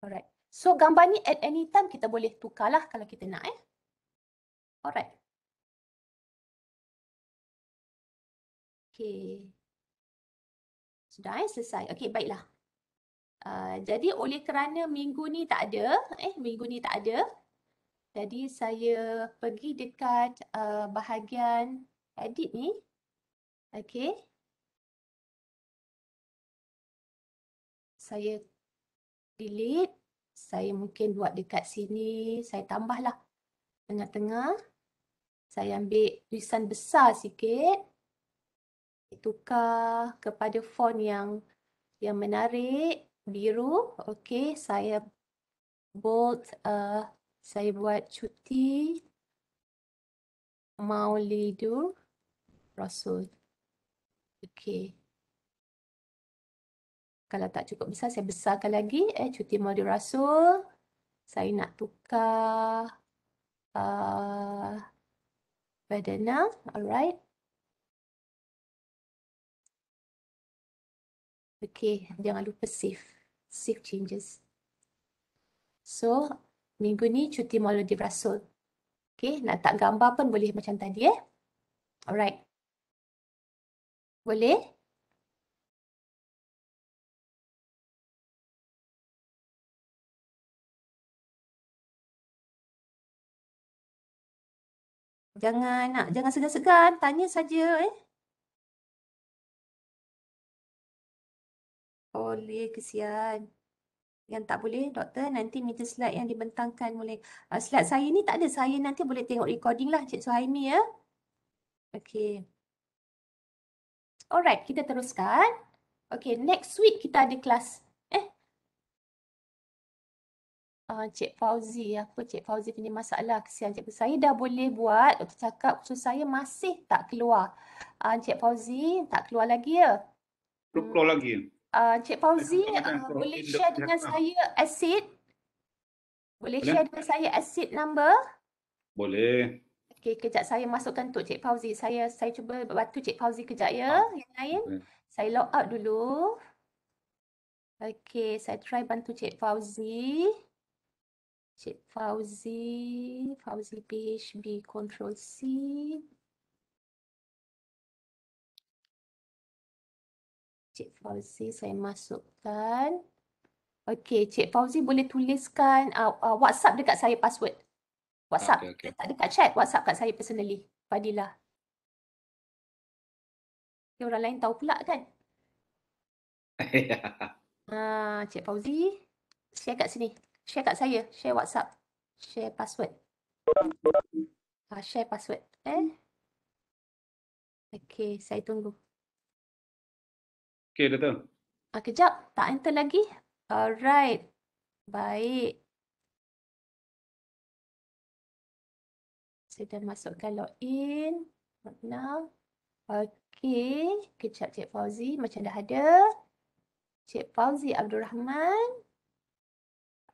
Alright. So gambar ni at any time kita boleh tukarlah kalau kita nak eh. Alright. Okay. Sudah eh, selesai. Okay, baiklah. Uh, jadi oleh kerana minggu ni tak ada, eh minggu ni tak ada. Jadi saya pergi dekat uh, bahagian edit ni. Okey. Saya delete. Saya mungkin buat dekat sini. Saya tambahlah tengah-tengah. Saya ambil tulisan besar sikit. Tukar kepada font yang yang menarik. Biru. Okey. Saya bold. Uh, saya buat cuti. Mau Maulidu Rasul. Okey. Kalau tak cukup besar, saya besarkan lagi. Eh, cuti modul dirasul, Saya nak tukar. Badana. Uh, Alright. okay Jangan lupa save. Save changes. So, minggu ni cuti modul dirasul. Okay, Nak tak gambar pun boleh macam tadi. Eh? Alright. Boleh? Jangan nak, jangan segan-segan, tanya saja eh. Boleh kesian. Yang tak boleh, doktor nanti minta slide yang dibentangkan boleh. Uh, slide saya ni tak ada, saya nanti boleh tengok recording lah Cik Suhaimi ya. Okey. Alright, kita teruskan. Okay, next week kita ada kelas. Eh? Ah, uh, Cik Fauzi, apa Cik Fauzi punya masalah? Kesian Cik Saya dah boleh buat, doktor cakap kursus saya masih tak keluar. Ah, uh, Cik Fauzi, tak keluar lagi ya? Belum keluar lagi. Ah, uh, Cik Fauzi, uh, boleh share dengan saya asid? Boleh, boleh share dengan saya asid number? Boleh. Okay, kejap saya masukkan Tok Cik Fauzi. Saya saya cuba bantu Cik Fauzi kejap ya. Oh. Yang lain. Okay. Saya log out dulu. Okay, saya try bantu Cik Fauzi. Cik Fauzi, Fauzi PHB Control C. Cik Fauzi saya masukkan. Okay, Cik Fauzi boleh tuliskan uh, uh, WhatsApp dekat saya password. WhatsApp. Okay, okay. Tak ada kat chat. WhatsApp kat saya personally. padilah. Okay, orang lain tahu pula kan? Ya. uh, Cik Fauzi. Share kat sini. Share kat saya. Share WhatsApp. Share password. Uh, share password. Eh? Okay, saya tunggu. Okay, Dato. Uh, ah, kejap. Tak enter lagi. Alright. Baik. Saya dah masukkan login. Makna. Okey. Kejap Cik Fauzi. Macam dah ada. Cik Fauzi Abdul Rahman.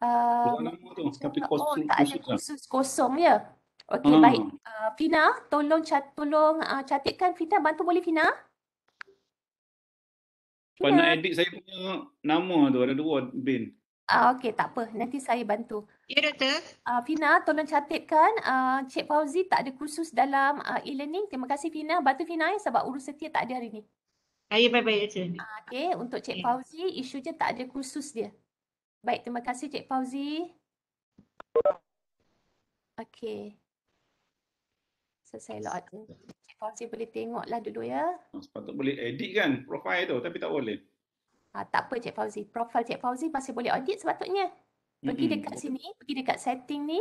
Um, oh, oh, tak ada khusus lah. kosong ya. Okey, hmm. baik. Uh, Fina, tolong cat, tolong uh, catikan Fina. Bantu boleh Fina? Fina. Pernah edit saya punya nama tu. Ada dua bin. Ah okey tak apa nanti saya bantu. Ya yeah, doktor. Ah Fina tolong catatkan ah Cik Fauzi tak ada kursus dalam uh, e-learning. Terima kasih Fina. Batu Fina ya, sebab urus setia tak ada hari ni. Saya baik-baik saja. Ah okey untuk Cik yeah. Fauzi isu je tak ada kursus dia. Baik terima kasih Cik Fauzi. Okey. So, saya log Cik Fauzi boleh tengoklah dulu ya. Sepatut boleh edit kan profile tu tapi tak boleh. Ha, tak apa Cik Fauzi. Profil Cik Fauzi masih boleh audit sepatutnya. Pergi mm-hmm. dekat sini, pergi dekat setting ni,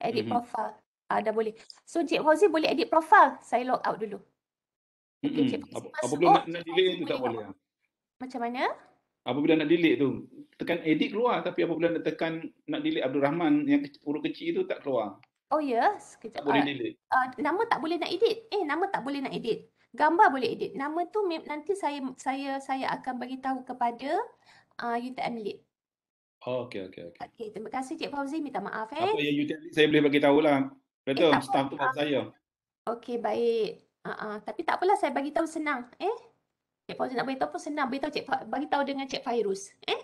edit mm-hmm. profile. Ha, dah boleh. So Cik Fauzi boleh edit profil. Saya log out dulu. Okay, apabila nak, oh, nak delete tu tak boleh. boleh. Ah. Macam mana? Apabila nak delete tu, tekan edit keluar tapi apabila nak tekan nak delete Abdul Rahman yang huruf kecil tu tak keluar. Oh ya, yes. sekejap. Tak boleh delete. Uh, uh, nama tak boleh nak edit. Eh, nama tak boleh nak edit gambar boleh edit. Nama tu nanti saya saya saya akan bagi tahu kepada uh, UTM Lead. Oh, okey okey okey. Okey, terima kasih Cik Fauzi, minta maaf eh. Apa yang UTM saya boleh bagi tahu lah. Betul, eh, staff tu saya. Okey, baik. Uh, uh, tapi tak apalah saya bagi tahu senang, eh. Cik Fauzi nak bagi tahu pun senang, beritahu Cik Fa- bagi tahu dengan Cik Fairuz, eh.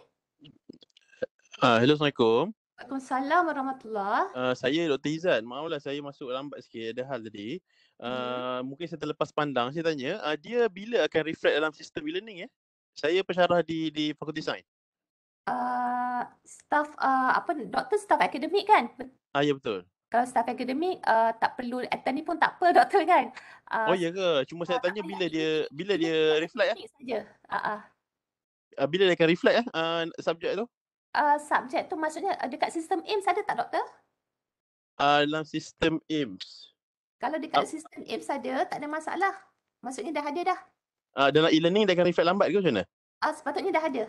Ah, uh, hello, Assalamualaikum. Waalaikumsalam warahmatullahi uh, Saya Dr. Izzat, maaflah saya masuk lambat sikit ada hal tadi uh, hmm. Eh, mungkin saya terlepas pandang, saya tanya uh, Dia bila akan reflect dalam sistem e-learning ya? Eh? Saya pensyarah di di Fakulti Sains uh, Staff, uh, apa, doktor staff akademik kan? Ah, ya betul kalau staff akademik uh, tak perlu attend ni pun tak apa doktor kan. Uh, oh ya ke? Cuma uh, saya tanya bila dia bila dia reflect ya? Saja. Ah uh, uh. uh, bila dia akan reflect ya uh, subjek tu? Uh, uh, subjek tu maksudnya uh, dekat sistem AIMS ada tak doktor? Uh, dalam sistem AIMS. Kalau dekat uh, sistem AIMS ada, tak ada masalah. Maksudnya dah ada dah. Uh, dalam e-learning dia akan reflect lambat ke macam mana? Uh, sepatutnya dah ada.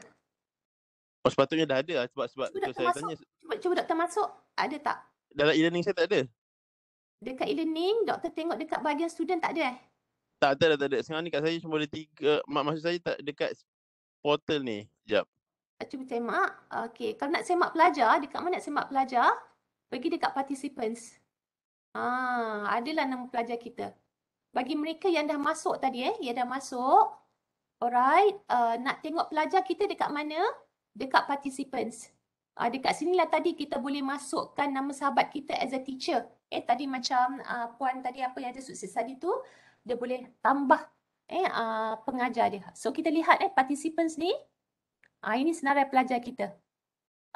Oh sepatutnya dah ada lah sebab, sebab cuba saya masuk. tanya. Cuba, cuba doktor masuk, ada tak? Dalam e-learning saya tak ada. Dekat e-learning, doktor tengok dekat bahagian student tak ada eh? Tak, ada, tak ada. Sekarang ni kat saya cuma ada tiga, mak maksud saya tak dekat portal ni. Sekejap cuba semak. Okey, kalau nak semak pelajar, dekat mana nak semak pelajar? Pergi dekat participants. Ah, adalah nama pelajar kita. Bagi mereka yang dah masuk tadi eh, yang dah masuk. Alright, uh, nak tengok pelajar kita dekat mana? Dekat participants. Uh, dekat sinilah tadi kita boleh masukkan nama sahabat kita as a teacher. Eh, tadi macam uh, puan tadi apa yang ada sukses tadi tu, dia boleh tambah eh uh, pengajar dia. So kita lihat eh participants ni. Ah, ini senarai pelajar kita.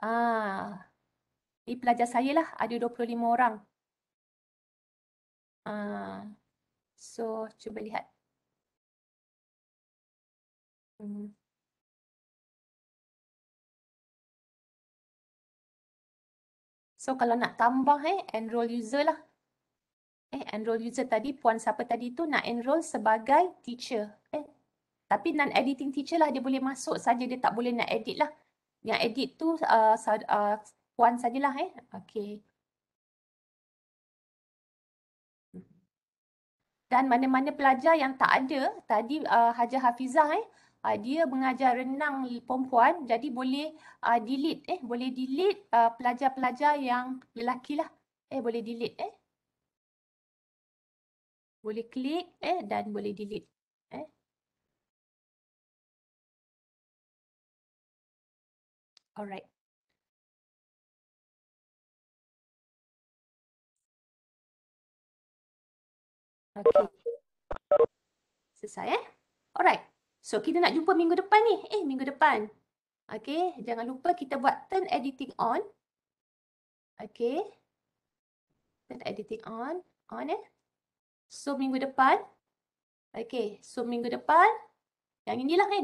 Ah, ini pelajar saya lah, ada 25 orang. Ah, so, cuba lihat. Hmm. So kalau nak tambah eh, enroll user lah. Eh, enroll user tadi, puan siapa tadi tu nak enroll sebagai teacher. Eh, tapi non editing teacher lah dia boleh masuk saja dia tak boleh nak edit lah. Yang edit tu uh, uh, puan sajalah eh. Okay. Dan mana-mana pelajar yang tak ada, tadi uh, Haja Hafizah eh, uh, dia mengajar renang perempuan jadi boleh uh, delete eh, boleh delete uh, pelajar-pelajar uh, yang lelaki lah. Eh boleh delete eh. Boleh klik eh dan boleh delete. All right. Okay. Selesai eh? Alright. So kita nak jumpa minggu depan ni. Eh, minggu depan. Okay. Jangan lupa kita buat turn editing on. Okay. Turn editing on. On eh. So minggu depan. Okay. So minggu depan. Yang inilah kan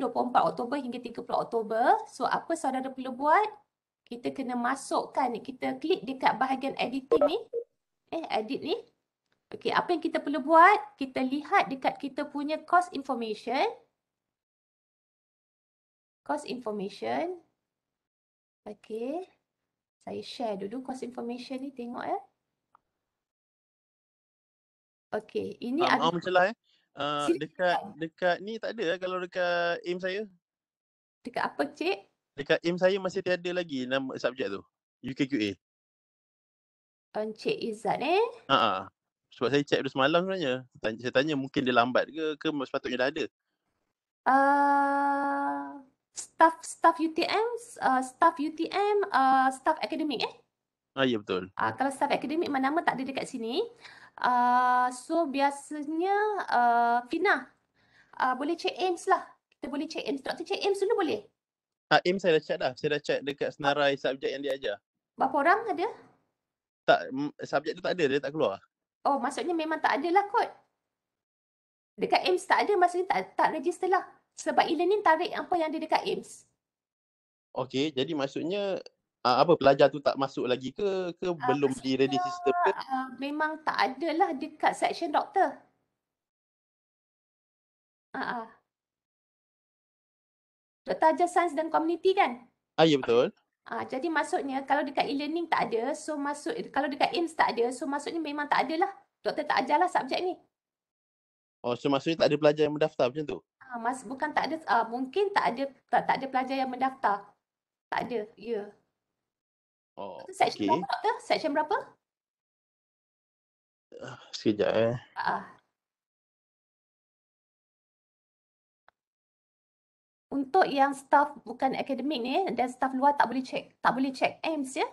24 Oktober hingga 30 Oktober. So apa saudara perlu buat? Kita kena masukkan, kita klik dekat bahagian editing ni. Eh, edit ni. Okay, apa yang kita perlu buat? Kita lihat dekat kita punya cost information. Cost information. Okay, Saya share dulu cost information ni, tengok ya. Eh. Okay, ini... Maaf, ada... maaf Eh, dekat dekat ni tak ada eh, kalau dekat aim saya. Dekat apa cik? Dekat aim saya masih tiada lagi nama subjek tu. UKQA. Ehm, cik Izzat ni? Eh? Ha Sebab saya check dulu semalam sebenarnya. Tanya, saya tanya mungkin dia lambat ke ke sepatutnya dah ada. Uh, staff staff UTM, uh, eh, staff UTM, uh, staff akademik eh? Ah, ya betul. Uh, kalau staff akademik mana-mana tak ada dekat sini. Ah, so biasanya uh, Fina uh, boleh check AIMS lah. Kita boleh check AIMS. Doktor check AIMS dulu boleh? Ah, AIMS saya dah check dah. Saya dah check dekat senarai subjek yang dia ajar. Berapa orang ada? Tak, subjek tu tak ada. Dia tak keluar. Oh maksudnya memang tak ada lah kot. Dekat AIMS tak ada maksudnya tak, tak register lah. Sebab e-learning tarik apa yang ada dekat AIMS. Okay, jadi maksudnya uh, apa pelajar tu tak masuk lagi ke ke uh, belum di ready system ke? Uh, memang tak ada lah dekat section doktor. Ah. Uh, doktor ajar sains dan komuniti kan? Ah uh, ya betul. uh, jadi maksudnya kalau dekat e-learning tak ada, so masuk kalau dekat IMS tak ada, so maksudnya memang tak ada lah. Doktor tak lah subjek ni. Oh, so maksudnya tak ada pelajar yang mendaftar macam tu? Ah, mas, bukan tak ada, ah, mungkin tak ada tak, tak ada pelajar yang mendaftar. Tak ada, ya. Yeah. Oh, section okay. berapa doktor? Section berapa? Ah, sekejap eh. Uh. Untuk yang staff bukan akademik ni eh, dan staff luar tak boleh check. Tak boleh check AIMS ya.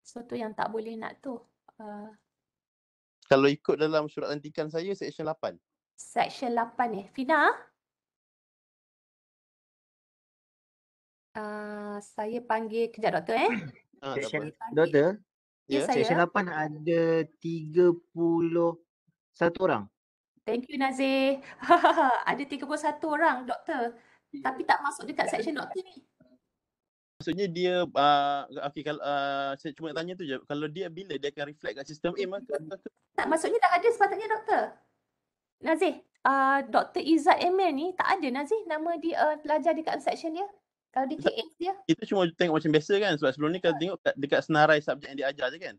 So tu yang tak boleh nak tu. Uh. Kalau ikut dalam surat lantikan saya, section 8. Section 8 ni. Eh. Fina? Uh, saya panggil kejap doktor eh. Ha, ah, Section Doktor. Ya, yeah. 8 ada 31 orang. Thank you Nazir. ada 31 orang doktor. Yeah. Tapi tak masuk dekat section doktor ni. Maksudnya dia uh, ah, okay, kalau, uh, saya cuma nak tanya tu je. Kalau dia bila dia akan reflect kat sistem A Tak maksudnya tak ada sepatutnya doktor. Nazir, uh, Dr. Izzat Emel ni tak ada Nazir nama dia uh, pelajar dekat section dia. Kalau di TA dia. Kita cuma tengok macam biasa kan sebab sebelum ni kalau tengok kat, dekat senarai subjek yang dia ajar je kan.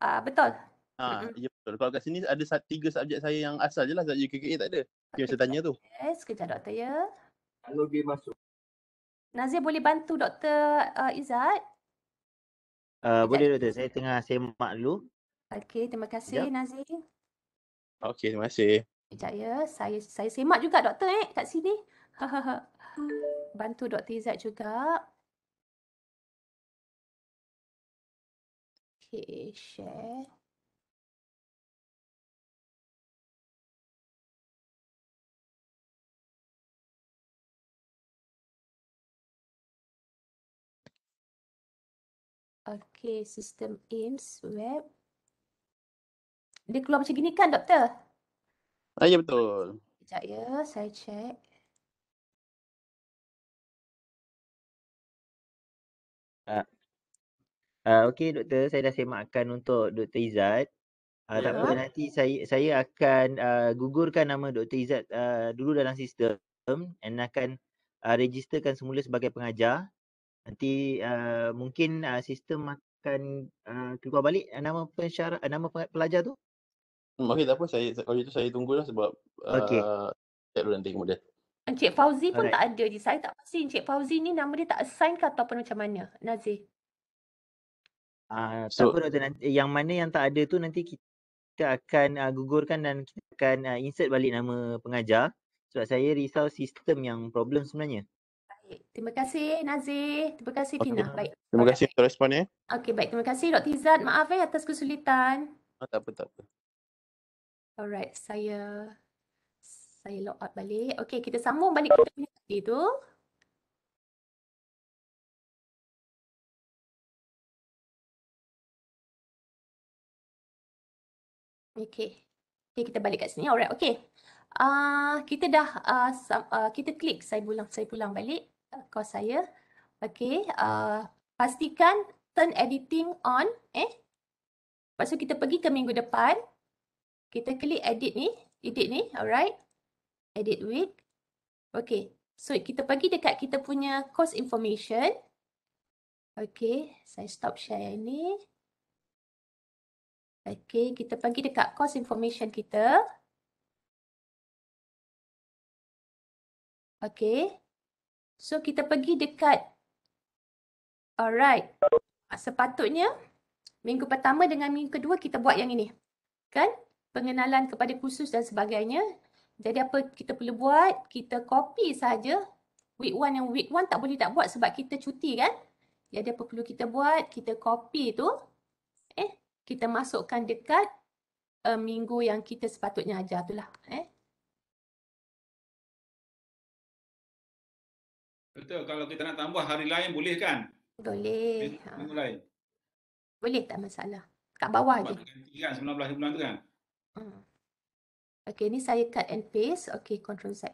Ah uh, betul. Ha, mm-hmm. ya betul. Kalau kat sini ada sat, tiga subjek saya yang asal je lah. Sebab UKKA tak ada. Okay, okay saya tanya tu. Yes, sekejap doktor ya. Kalau dia masuk. Nazir boleh bantu doktor uh, Izzat? Uh, boleh doktor. Saya tengah semak dulu. Okey, terima kasih Sekejap. Nazir. Okey, terima kasih. Sekejap ya. Saya, saya semak juga doktor eh kat sini. bantu Dr. Izzat juga. Okay, share. Okay, sistem AIMS web. Dia keluar macam gini kan, doktor? Ah, ya, betul. Sekejap ya, saya check. Uh, Okey doktor, saya dah semakkan untuk Dr. Izzat. Uh, tak apa ya. nanti saya saya akan uh, gugurkan nama Dr. Izzat uh, dulu dalam sistem dan akan uh, registerkan semula sebagai pengajar. Nanti uh, mungkin uh, sistem akan uh, keluar balik nama pensyarah uh, nama pelajar tu. Hmm, okey tak apa saya kalau itu saya tunggulah sebab uh, okay. saya dulu nanti kemudian. Encik Fauzi pun Alright. tak ada di saya tak pasti Encik Fauzi ni nama dia tak assign ke ataupun macam mana? Nazir. Ah uh, so, doktor nanti yang mana yang tak ada tu nanti kita akan uh, gugurkan dan kita akan uh, insert balik nama pengajar sebab saya risau sistem yang problem sebenarnya. Baik, terima kasih Nazir. Terima kasih okay. Tina. Baik. Terima okay. kasih untuk respon ya. Okey, baik. Terima kasih Dr. Izzat. Maaf eh atas kesulitan. Oh, tak apa, tak apa. Alright, saya saya log out balik. Okey, kita sambung balik kita tadi tu. Okay. Okay, kita balik kat sini. Alright, okay. Uh, kita dah, uh, ah, some, uh, ah, kita klik saya pulang, saya pulang balik uh, kos saya. Okay, uh, pastikan turn editing on. Eh, lepas tu kita pergi ke minggu depan. Kita klik edit ni, edit ni, alright. Edit week. Okay, so kita pergi dekat kita punya course information. Okay, saya stop share ni. Okay, kita pergi dekat course information kita. Okay. So, kita pergi dekat. Alright. Sepatutnya, minggu pertama dengan minggu kedua kita buat yang ini. Kan? Pengenalan kepada khusus dan sebagainya. Jadi, apa kita perlu buat? Kita copy saja Week 1 yang week 1 tak boleh tak buat sebab kita cuti kan? Jadi, apa perlu kita buat? Kita copy tu kita masukkan dekat uh, minggu yang kita sepatutnya ajar itulah eh betul kalau kita nak tambah hari lain boleh kan boleh minggu ha. boleh tak masalah kat bawah je kan 19 bulan tu kan hmm. okey ni saya cut and paste Okay. control z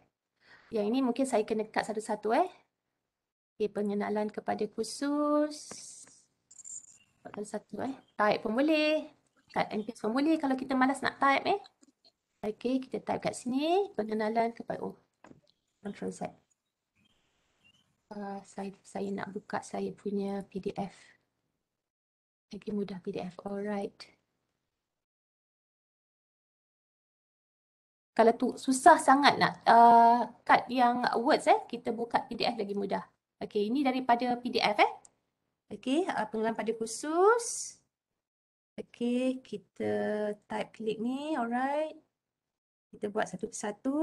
yang ini mungkin saya kena cut satu-satu eh okey pengenalan kepada khusus kalau satu eh. Type pun boleh. Kat NPS pun boleh kalau kita malas nak type eh. Okay, kita type kat sini. Pengenalan kepada oh. Control Z. Uh, saya, saya nak buka saya punya PDF. Lagi mudah PDF. Alright. Kalau tu susah sangat nak uh, cut yang words eh. Kita buka PDF lagi mudah. Okay, ini daripada PDF eh. Okey, uh, pengenalan pada khusus. Okey, kita type klik ni, alright. Kita buat satu persatu.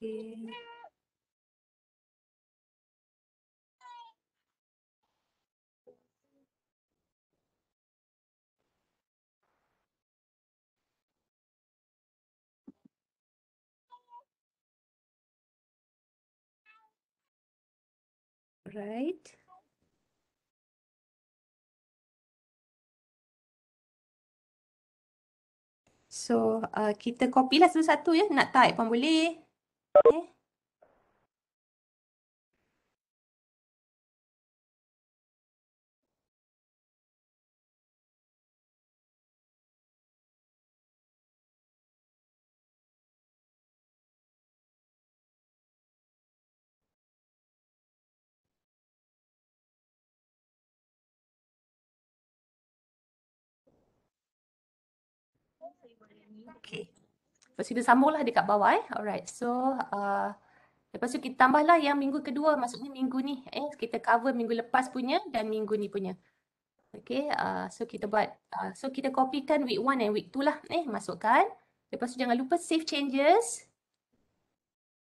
Okay. right. So uh, kita copy lah satu-satu ya. Nak type pun boleh. Okay. Eh? Okay. Lepas tu dia sambunglah dekat bawah eh. Alright. So, uh, lepas tu kita tambahlah yang minggu kedua. Maksudnya minggu ni. Eh, kita cover minggu lepas punya dan minggu ni punya. Okay. Uh, so, kita buat. Uh, so, kita copykan week one and week 2 lah. Eh, masukkan. Lepas tu jangan lupa save changes.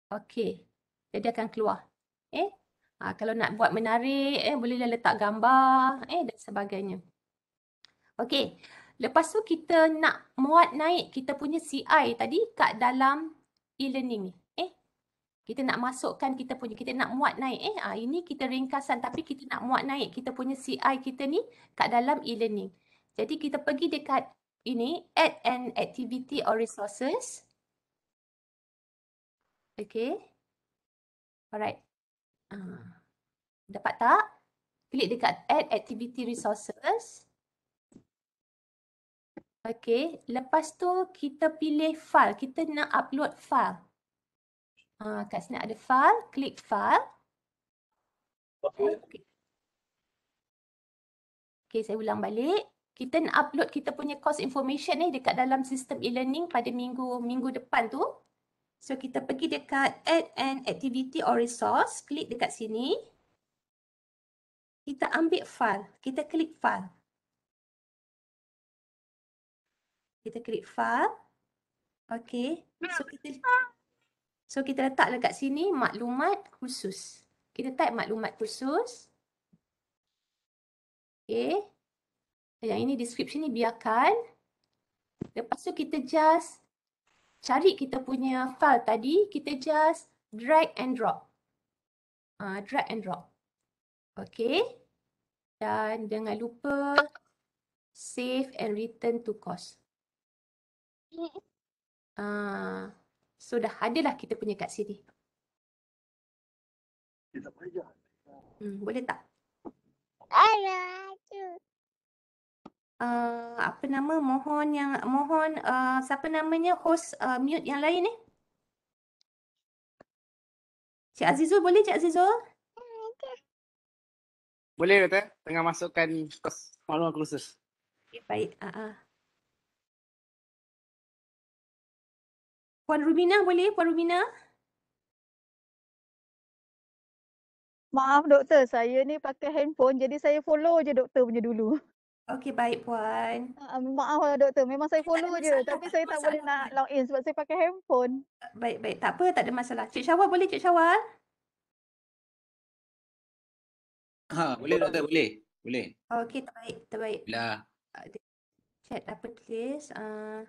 Okay. Dia akan keluar. Eh. Uh, kalau nak buat menarik, eh, bolehlah letak gambar eh, dan sebagainya. Okay. Lepas tu kita nak muat naik kita punya CI tadi kat dalam e-learning ni. Eh, kita nak masukkan kita punya, kita nak muat naik. Eh, ha, ini kita ringkasan tapi kita nak muat naik kita punya CI kita ni kat dalam e-learning. Jadi kita pergi dekat ini, add an activity or resources. Okay. Alright. Uh, dapat tak? Klik dekat add activity resources. Okay, lepas tu kita pilih file. Kita nak upload file. Uh, kat sini ada file, klik file. Okay, Okey, saya ulang balik. Kita nak upload kita punya course information ni dekat dalam sistem e-learning pada minggu minggu depan tu. So kita pergi dekat add an activity or resource, klik dekat sini. Kita ambil file, kita klik file. kita create file okay. so kita so kita letaklah kat sini maklumat khusus kita type maklumat khusus okay. yang ini description ni biarkan lepas tu kita just cari kita punya file tadi kita just drag and drop uh, drag and drop okay. dan jangan lupa save and return to cost. Uh, ah, so dah adalah kita punya kat sini. Hmm, boleh tak? Ada. Uh, apa nama mohon yang mohon uh, siapa namanya host uh, mute yang lain ni? Eh? Cik Azizul boleh Cik Azizul? Boleh kata tengah masukkan kos maklumat khusus. Okay, baik. Uh, uh. Puan Rubina boleh? Puan Rubina? Maaf doktor, saya ni pakai handphone jadi saya follow je doktor punya dulu. Okey baik puan. Ah, maaf doktor, memang saya follow je masalah, tapi saya tak boleh nak log in sebab saya pakai handphone. Baik baik, tak apa, tak ada masalah. Cik Syawal boleh Cik Syawal? Ha, boleh doktor, boleh. Boleh. Okey, terbaik, terbaik. Bila chat apa tulis? Ah uh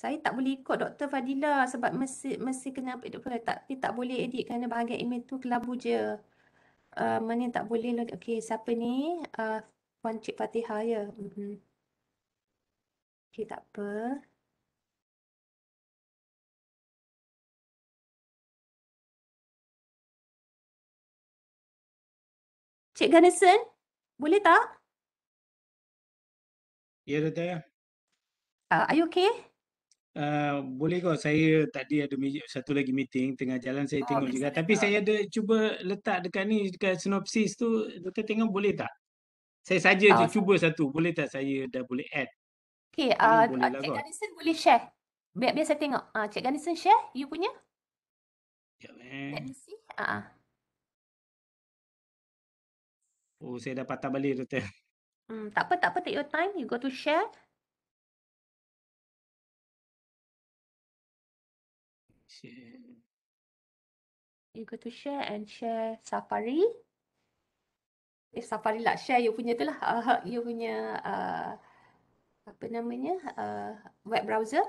saya tak boleh ikut Dr. Fadila sebab mesti mesti kenapa itu pun tak dia tak boleh edit kerana bahagian email tu kelabu je. Uh, mana tak boleh lagi. Okey, siapa ni? Uh, Puan Cik Fatiha ya. Mm -hmm. Okey, tak apa. Cik Ganesan, boleh tak? Ya, yeah, Dr. Uh, are you okay? Uh, boleh kau saya tadi ada satu lagi meeting tengah jalan saya oh, tengok juga saya tapi tak. saya ada cuba letak dekat ni dekat sinopsis tu doktor tengok boleh tak saya saja oh, je so. Ah, cuba satu boleh tak saya dah boleh add okey uh, lah cik Ganison boleh share biar biar saya tengok uh, cik Ganison share you punya jap eh uh. oh saya dapat patah balik doktor hmm tak apa tak apa take your time you go to share share. You go to share and share Safari. Eh Safari lah, share you punya tu lah. Uh, you punya uh, apa namanya, uh, web browser.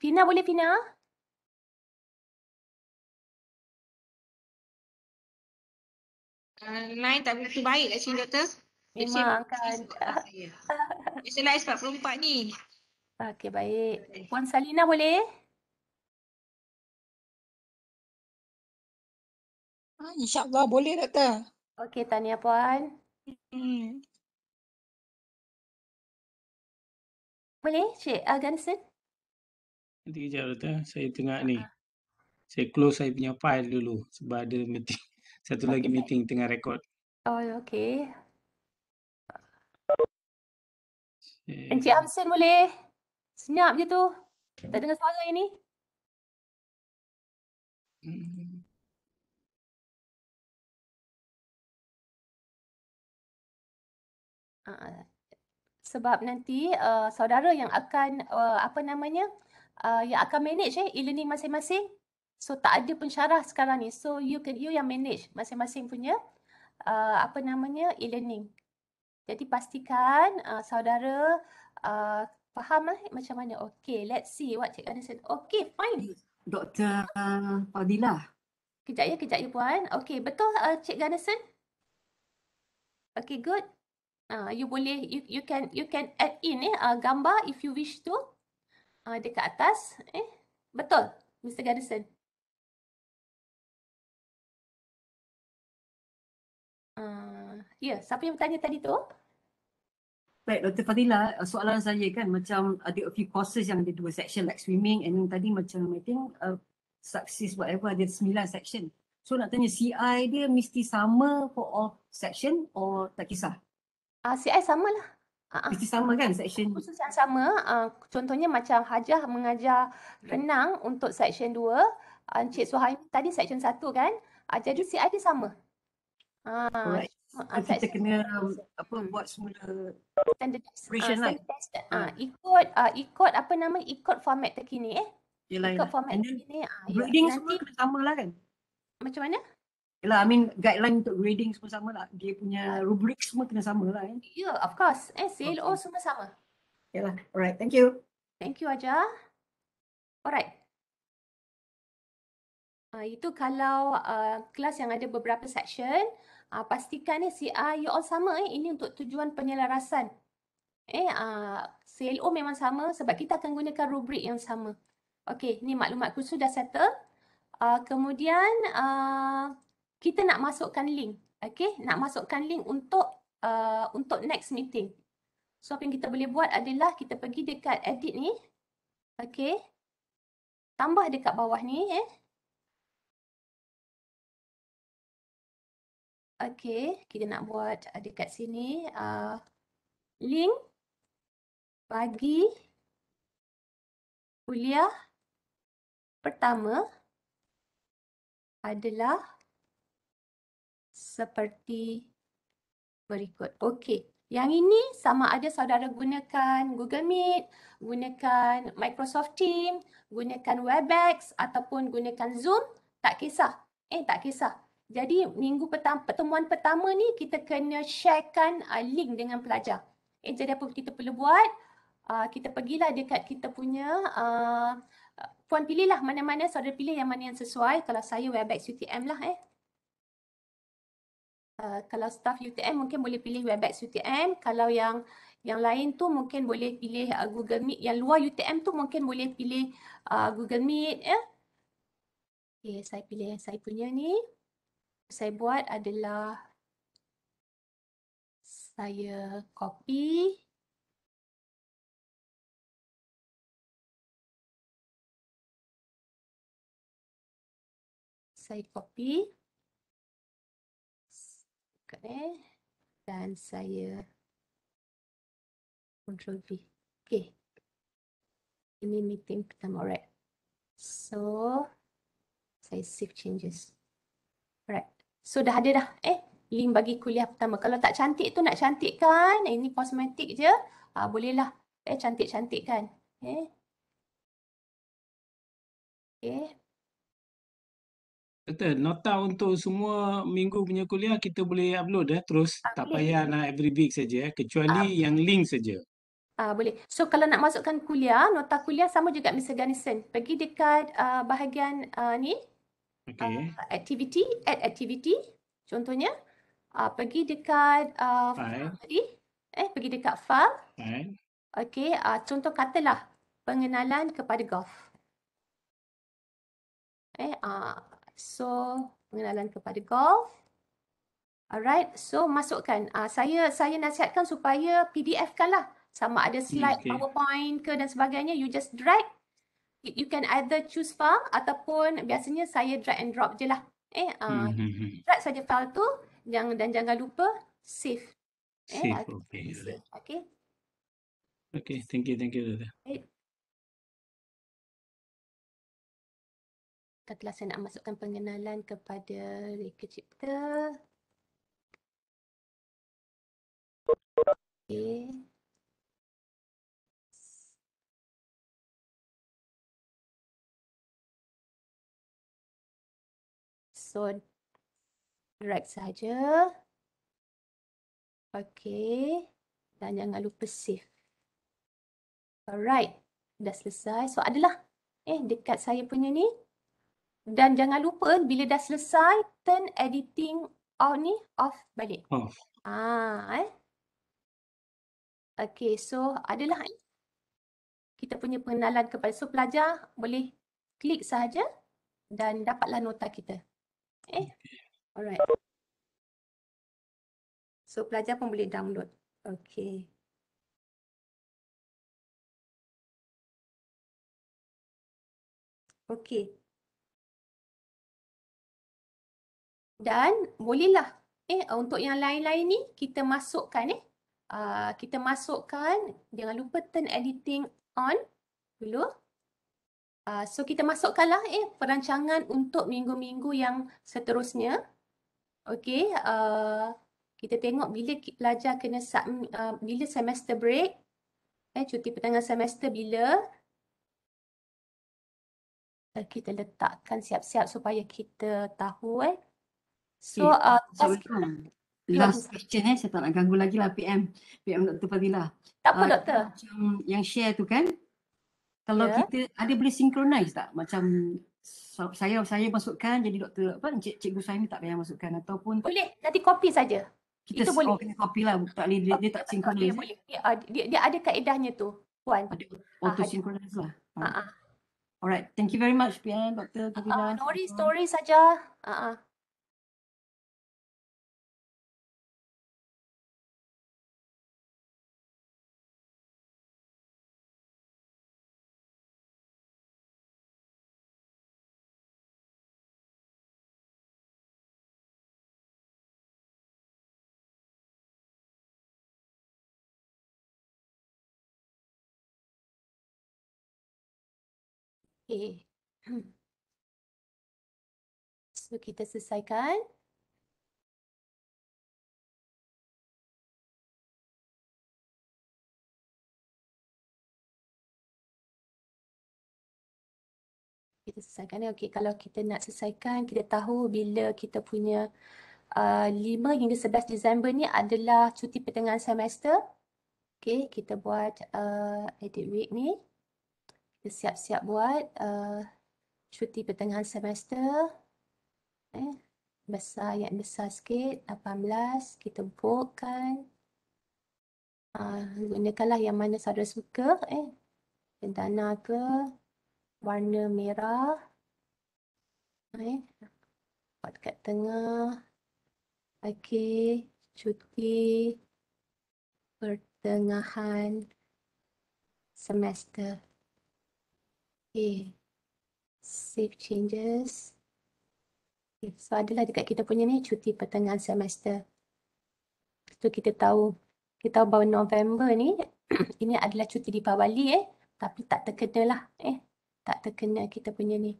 Fina boleh Fina? Line uh, tak begitu baik kat sini doktor. Memang kan. Biasa lah sebab perempat ni. Okey baik. Puan Salina boleh? Ah, InsyaAllah boleh doktor. Okey tanya puan. Hmm. Boleh Cik Aganson? Nanti kejap Dr. Hmm. Saya tengah ni. Ah. Saya close saya punya file dulu sebab ada meeting. Satu lagi meeting tengah record. Oh, ya, okay. Encik Amsin boleh? Senyap je tu. Tak dengar suara ini. Uh, sebab nanti uh, saudara yang akan uh, apa namanya uh, yang akan manage eh e-learning masing-masing. So tak ada pensyarah sekarang ni. So you can you yang manage masing-masing punya uh, apa namanya e-learning. Jadi pastikan uh, saudara uh, faham eh, macam mana. Okay, let's see what Cik Anderson. Okay, fine. Dr. Uh, Fadila. Kejap ya, kejap ya puan. Okay, betul uh, Cik Ganesan? Okay, good. Uh, you boleh, you, you can you can add in eh, uh, gambar if you wish to uh, dekat atas. Eh, betul, Mr. Garrison. Uh, ya, yeah. siapa yang bertanya tadi tu? Baik, Dr. Fadila, eh, soalan saya kan macam ada a few courses yang ada dua section like swimming and tadi macam I think uh, success whatever ada sembilan section. So nak tanya CI dia mesti sama for all section or tak kisah? Ah uh, CI samalah. Uh-huh. sama kan section? Khusus yang sama, uh, contohnya macam Hajah mengajar renang right. untuk section 2, uh, Encik Suhaim tadi section 1 kan, ajar juga ada sama. Uh, right. Uh, kita kena apa hmm. buat semula standard uh, operation lah. uh, lah. Uh, ikut uh, ikut apa nama ikut format terkini eh. Yelah, ikut yelah. format terkini. Uh, ya. reading semua kena sama lah kan. Macam mana? lah. I mean guideline untuk grading semua sama lah. Dia punya rubrik semua kena sama lah. Eh. Ya, yeah, of course. Eh, CLO okay. semua sama. Yalah. Alright, thank you. Thank you, Aja. Alright. Uh, itu kalau uh, kelas yang ada beberapa section, uh, pastikan eh, CI, you all sama. Eh. Ini untuk tujuan penyelarasan. Eh, uh, CLO memang sama sebab kita akan gunakan rubrik yang sama. Okay, ni maklumat khusus dah settle. Uh, kemudian, uh, kita nak masukkan link okay? nak masukkan link untuk uh, untuk next meeting so apa yang kita boleh buat adalah kita pergi dekat edit ni okay? tambah dekat bawah ni eh Okay, kita nak buat dekat sini uh, link bagi kuliah pertama adalah seperti berikut. Okey, yang ini sama ada saudara gunakan Google Meet, gunakan Microsoft Teams, gunakan Webex ataupun gunakan Zoom, tak kisah. Eh, tak kisah. Jadi minggu pertama, pertemuan pertama ni kita kena sharekan uh, link dengan pelajar. Eh, jadi apa kita perlu buat? Uh, kita pergilah dekat kita punya uh, Puan uh, pilihlah mana-mana saudara pilih yang mana yang sesuai. Kalau saya Webex UTM lah eh. Eh, kalau staff UTM mungkin boleh pilih Webex UTM. Kalau yang yang lain tu mungkin boleh pilih uh, Google Meet. Yang luar UTM tu mungkin boleh pilih uh, Google Meet. Ya. Eh? Okay, saya pilih yang saya punya ni. Saya buat adalah saya copy. Saya copy eh. Dan saya control V. Okay. Ini meeting pertama. Alright. So, saya save changes. Alright. So, dah ada dah. Eh, link bagi kuliah pertama. Kalau tak cantik tu nak cantikkan. Ini kosmetik je. Ha, bolehlah. Eh, cantik-cantikkan. Eh. Okay. Eh, Kata nota untuk semua minggu punya kuliah kita boleh upload eh terus okay. Ah, tak payah nak every week saja eh kecuali uh, yang link saja. Ah uh, boleh. So kalau nak masukkan kuliah, nota kuliah sama juga Mr. Ganison. Pergi dekat uh, bahagian uh, ni. Okay. Uh, activity, add activity. Contohnya uh, pergi dekat uh, file. Eh pergi dekat file. File. Okey, uh, contoh katalah pengenalan kepada golf. Eh ah uh, So, pengenalan kepada golf. Alright, so masukkan. Uh, saya saya nasihatkan supaya PDF kan lah. Sama ada hmm, slide, okay. powerpoint ke dan sebagainya. You just drag. You can either choose file ataupun biasanya saya drag and drop je lah. Eh, uh, mm-hmm. drag saja file tu dan, dan jangan lupa save. Eh, save, okay. Save. Okay. Okay, thank you, thank you. Okay. Katalah saya nak masukkan pengenalan kepada reka cipta. Okay. So, drag saja. Okay. Dan jangan lupa save. Alright. Dah selesai. So, adalah eh dekat saya punya ni dan jangan lupa bila dah selesai turn editing off ni off balik. Off. Hmm. Ah eh. Okey, so adalah kita punya pengenalan kepada so pelajar boleh klik sahaja dan dapatlah nota kita. Eh. Alright. So pelajar pun boleh download. Okey. Okey. dan bolehlah eh untuk yang lain-lain ni kita masukkan eh uh, kita masukkan jangan lupa turn editing on dulu uh, so kita masukkanlah eh perancangan untuk minggu-minggu yang seterusnya okey uh, kita tengok bila pelajar kena uh, bila semester break eh cuti pertengahan semester bila kita letakkan siap-siap supaya kita tahu eh So, uh, so last question eh, saya tak nak ganggu lagi lah PM, PM Dr. Fadilah. Tak apa uh, doktor. Macam yang share tu kan, kalau yeah. kita ada boleh synchronize tak? Macam saya saya masukkan jadi doktor apa cik, cikgu saya ni tak payah masukkan ataupun boleh nanti copy saja kita itu boleh oh, kena copy lah tak boleh dia, dia, tak synchronize eh? dia, dia, uh, dia, dia ada kaedahnya tu puan ada ah, auto synchronize lah ha. Ah. alright thank you very much pian doktor uh, no story saja ha. Uh-uh. Eh, okay. So kita selesaikan. Kita selesaikan. Okay, kalau kita nak selesaikan, kita tahu bila kita punya uh, 5 hingga 11 Disember ni adalah cuti pertengahan semester. Okay, kita buat uh, edit week ni kita siap-siap buat uh, cuti pertengahan semester. Eh, besar yang besar sikit, 18, kita bukakan. Uh, ah, gunakanlah yang mana saudara suka. Eh, Pendana ke, warna merah. Eh, buat kat tengah. Okey, cuti pertengahan semester. Okay. Save changes. Okay. So adalah dekat kita punya ni cuti pertengahan semester. So kita tahu, kita tahu bahawa November ni, ini adalah cuti di Pahwali eh. Tapi tak terkena lah eh. Tak terkena kita punya ni.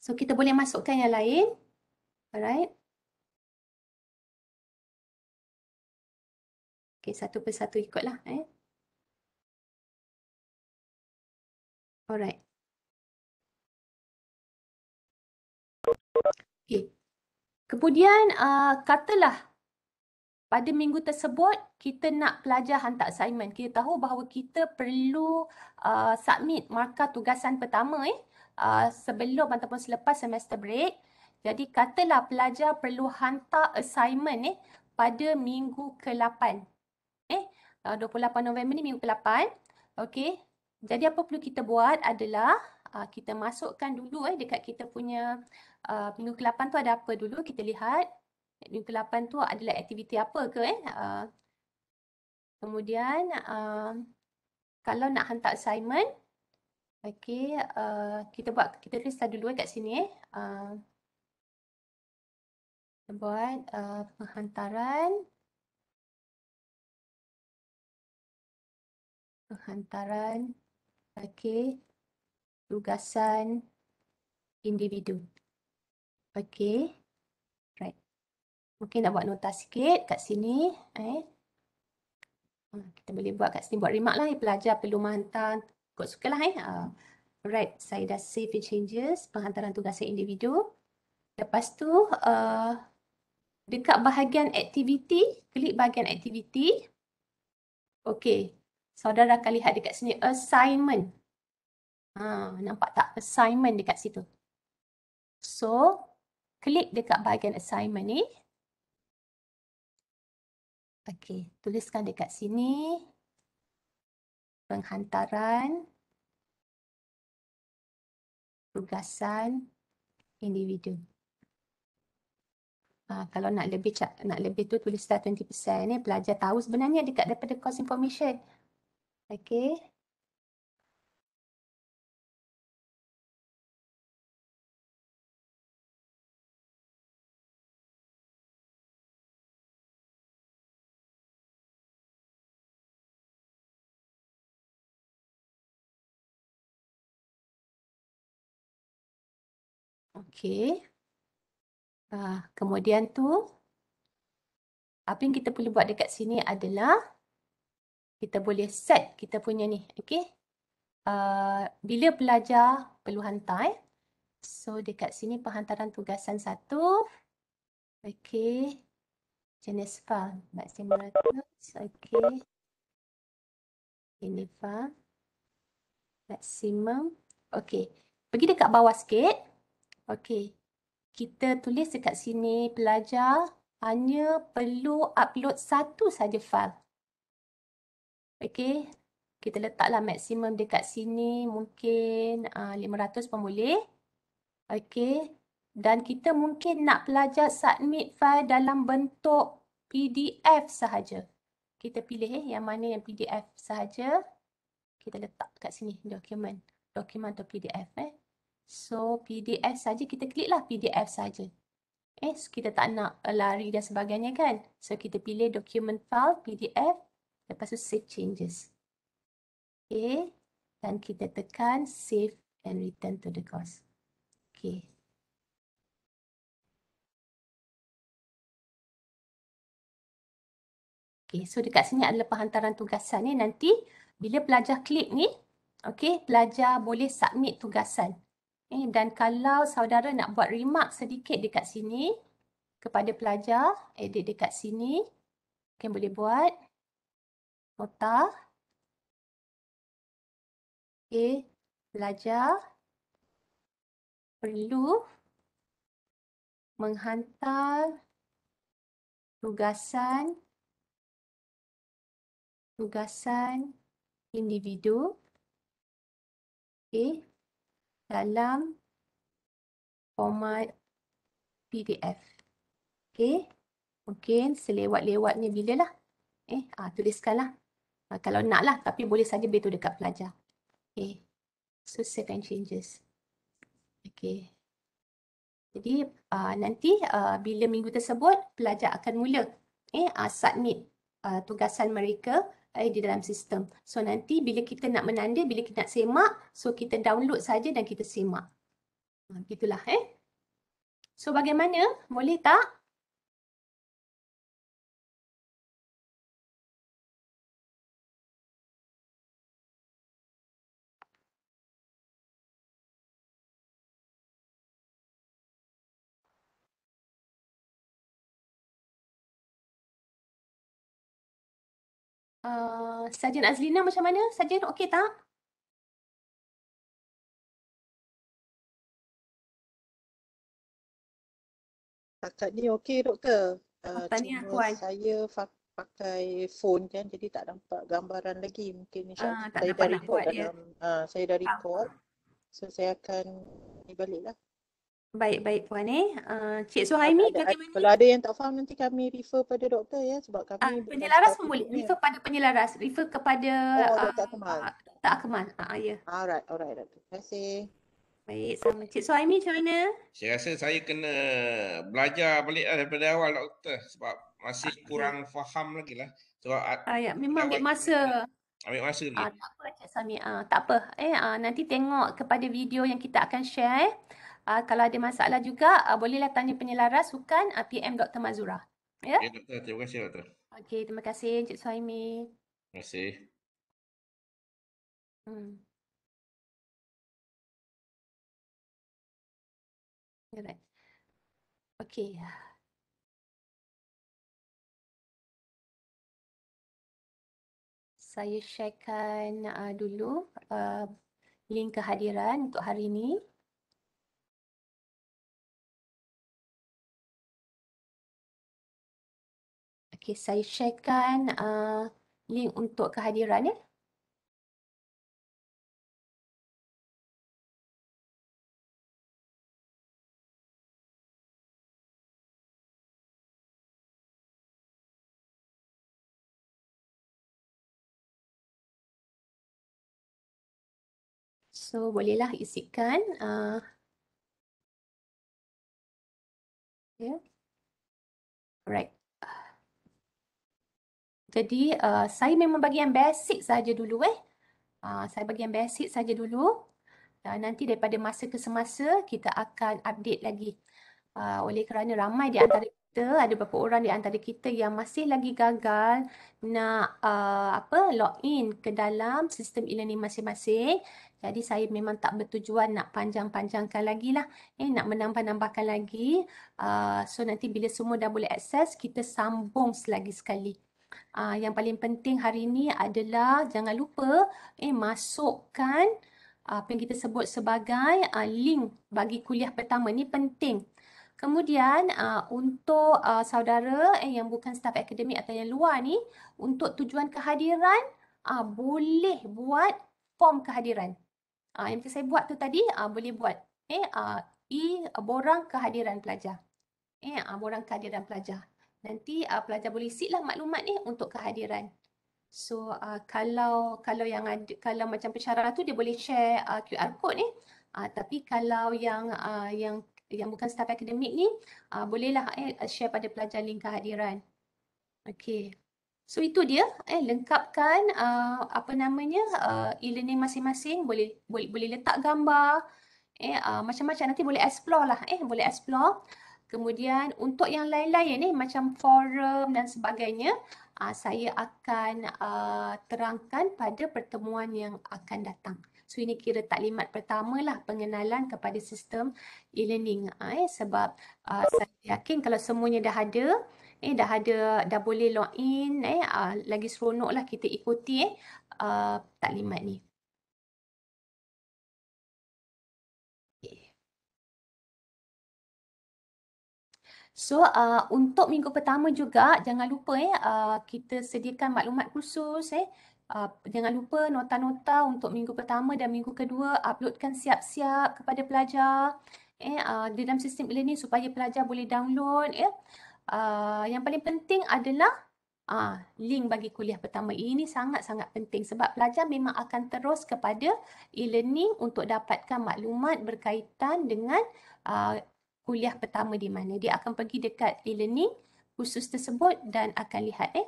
So kita boleh masukkan yang lain. Alright. Okay, satu persatu ikutlah eh. All Okay. Kemudian uh, katalah pada minggu tersebut kita nak pelajar hantar assignment. Kita tahu bahawa kita perlu uh, submit markah tugasan pertama eh, uh, sebelum ataupun selepas semester break. Jadi katalah pelajar perlu hantar assignment eh, pada minggu ke-8. Eh, uh, 28 November ni minggu ke-8. Okay. Jadi apa perlu kita buat adalah uh, kita masukkan dulu eh dekat kita punya uh, minggu ke-8 tu ada apa dulu kita lihat. Minggu ke-8 tu adalah aktiviti apa ke eh? Uh, kemudian uh, kalau nak hantar assignment okey uh, kita buat kita restart dulu eh kat sini eh. Uh, buat uh, penghantaran penghantaran Okey. Tugasan individu. Okey. Right. Mungkin nak buat nota sikit kat sini. Eh. Hmm, kita boleh buat kat sini. Buat remark lah. Pelajar perlu menghantar. Kau suka lah eh. Uh. Ah, right. Saya dah save the changes. Penghantaran tugasan individu. Lepas tu, uh, dekat bahagian aktiviti, klik bahagian aktiviti. Okey, saudara akan lihat dekat sini assignment. Ha, nampak tak assignment dekat situ. So, klik dekat bahagian assignment ni. Okey, tuliskan dekat sini penghantaran tugasan individu. Ha, kalau nak lebih nak lebih tu tulislah 20% ni pelajar tahu sebenarnya dekat daripada course information. Okay. Okay. Uh, ah, kemudian tu, apa yang kita perlu buat dekat sini adalah kita boleh set kita punya ni okey uh, bila pelajar perlu hantar eh? so dekat sini penghantaran tugasan satu okey jenis file maksimum okey ini file maksimum okey pergi dekat bawah sikit okey kita tulis dekat sini pelajar hanya perlu upload satu saja file Okey, kita letaklah maksimum dekat sini mungkin uh, ah, 500 pun boleh. Okey, dan kita mungkin nak pelajar submit file dalam bentuk PDF sahaja. Kita pilih eh, yang mana yang PDF sahaja. Kita letak dekat sini dokumen. Dokumen atau PDF eh. So PDF saja kita kliklah PDF saja. Eh, so kita tak nak lari dan sebagainya kan. So kita pilih document file PDF Lepas tu save changes. Okay. Dan kita tekan save and return to the course. Okay. Okay, so dekat sini adalah penghantaran tugasan ni nanti bila pelajar klik ni, okay, pelajar boleh submit tugasan. Eh, dan kalau saudara nak buat remark sedikit dekat sini kepada pelajar, edit dekat sini, mungkin okay, boleh buat otak, okay, belajar, perlu menghantar tugasan tugasan individu okay, dalam format PDF. Okay. Mungkin selewat-lewatnya bila lah. Eh, ah, tuliskanlah. Ah, kalau nak lah tapi boleh saja beri tu dekat pelajar. Okay. So seven changes. Okay. Jadi uh, nanti uh, bila minggu tersebut pelajar akan mula eh, uh, submit uh, tugasan mereka eh, di dalam sistem. So nanti bila kita nak menanda, bila kita nak semak, so kita download saja dan kita semak. Uh, begitulah eh. So bagaimana? Boleh tak? Uh, eh, Sajen Azlina macam mana? Sajen okey tak? Takat ni okey doktor. Uh, cuma saya fa- pakai phone kan jadi tak nampak gambaran lagi mungkin ni uh, saya dari report dalam uh, saya dari report. Uh. So saya akan ni baliklah. Baik-baik Puan eh. Uh, Cik Suhaimi bagaimana? Kalau ada yang tak faham nanti kami refer pada doktor ya sebab kami... Uh, penyelaras pun boleh. Refer pada penyelaras. Refer kepada... Oh, uh, ah, Dr. Akmal. Dr. Akmal. Uh, ya. Yeah. Alright, alright. Terima kasih. Baik, sama Cik Suhaimi macam mana? Saya rasa saya kena belajar balik lah daripada awal doktor sebab masih uh, kurang yeah. faham lagi lah. Sebab... Uh, ya, yeah. memang ambil masa. Ambil masa tak apa Cik Suhaimi. Uh, tak apa. Eh, uh, nanti tengok kepada video yang kita akan share eh uh, kalau ada masalah juga uh, bolehlah tanya penyelaras sukan uh, ah, PM Dr. Mazura. Ya? Okay, ya, doktor. Terima kasih Doktor. Okey, terima kasih Encik Suhaimi. Terima kasih. Hmm. Alright. Okay. Saya sharekan uh, dulu uh, link kehadiran untuk hari ini. Okey, saya sharekan uh, link untuk kehadiran ya. So bolehlah isikan. Uh, yeah. Alright. Jadi uh, saya memang bagi yang basic saja dulu eh. Uh, saya bagi yang basic saja dulu. Dan nanti daripada masa ke semasa kita akan update lagi. Uh, oleh kerana ramai di antara kita, ada beberapa orang di antara kita yang masih lagi gagal nak uh, apa in ke dalam sistem e-learning masing-masing. Jadi saya memang tak bertujuan nak panjang-panjangkan lagi lah. Eh, nak menambah-nambahkan lagi. Uh, so nanti bila semua dah boleh akses, kita sambung lagi sekali. Uh, yang paling penting hari ini adalah jangan lupa eh masukkan ah, apa yang kita sebut sebagai uh, link bagi kuliah pertama ni penting. Kemudian uh, untuk uh, saudara eh, yang bukan staf akademik atau yang luar ni untuk tujuan kehadiran uh, boleh buat form kehadiran. Uh, yang saya buat tu tadi uh, boleh buat eh uh, e borang kehadiran pelajar. Eh uh, borang kehadiran pelajar nanti uh, pelajar boleh seek lah maklumat ni untuk kehadiran. So uh, kalau kalau yang ada, kalau macam pensyarah tu dia boleh share uh, QR code ni. Uh, tapi kalau yang uh, yang yang bukan staf akademik ni uh, bolehlah eh, uh, share pada pelajar link kehadiran. Okay. So itu dia eh lengkapkan uh, apa namanya uh, e-learning masing-masing boleh boleh boleh letak gambar eh uh, macam-macam nanti boleh explore lah eh boleh explore Kemudian untuk yang lain-lain ni macam forum dan sebagainya, uh, saya akan uh, terangkan pada pertemuan yang akan datang. So ini kira taklimat pertama lah pengenalan kepada sistem e-learning. Ah, eh, sebab uh, saya yakin kalau semuanya dah ada, eh, dah ada, dah boleh login, eh, uh, lagi seronok lah kita ikuti eh, uh, taklimat ni. So uh, untuk minggu pertama juga jangan lupa eh uh, kita sediakan maklumat khusus eh uh, jangan lupa nota-nota untuk minggu pertama dan minggu kedua uploadkan siap-siap kepada pelajar eh uh, di dalam sistem e-learning supaya pelajar boleh download Eh. Uh, yang paling penting adalah uh, link bagi kuliah pertama ini sangat-sangat penting sebab pelajar memang akan terus kepada e-learning untuk dapatkan maklumat berkaitan dengan uh, kuliah pertama di mana dia akan pergi dekat e-learning khusus tersebut dan akan lihat eh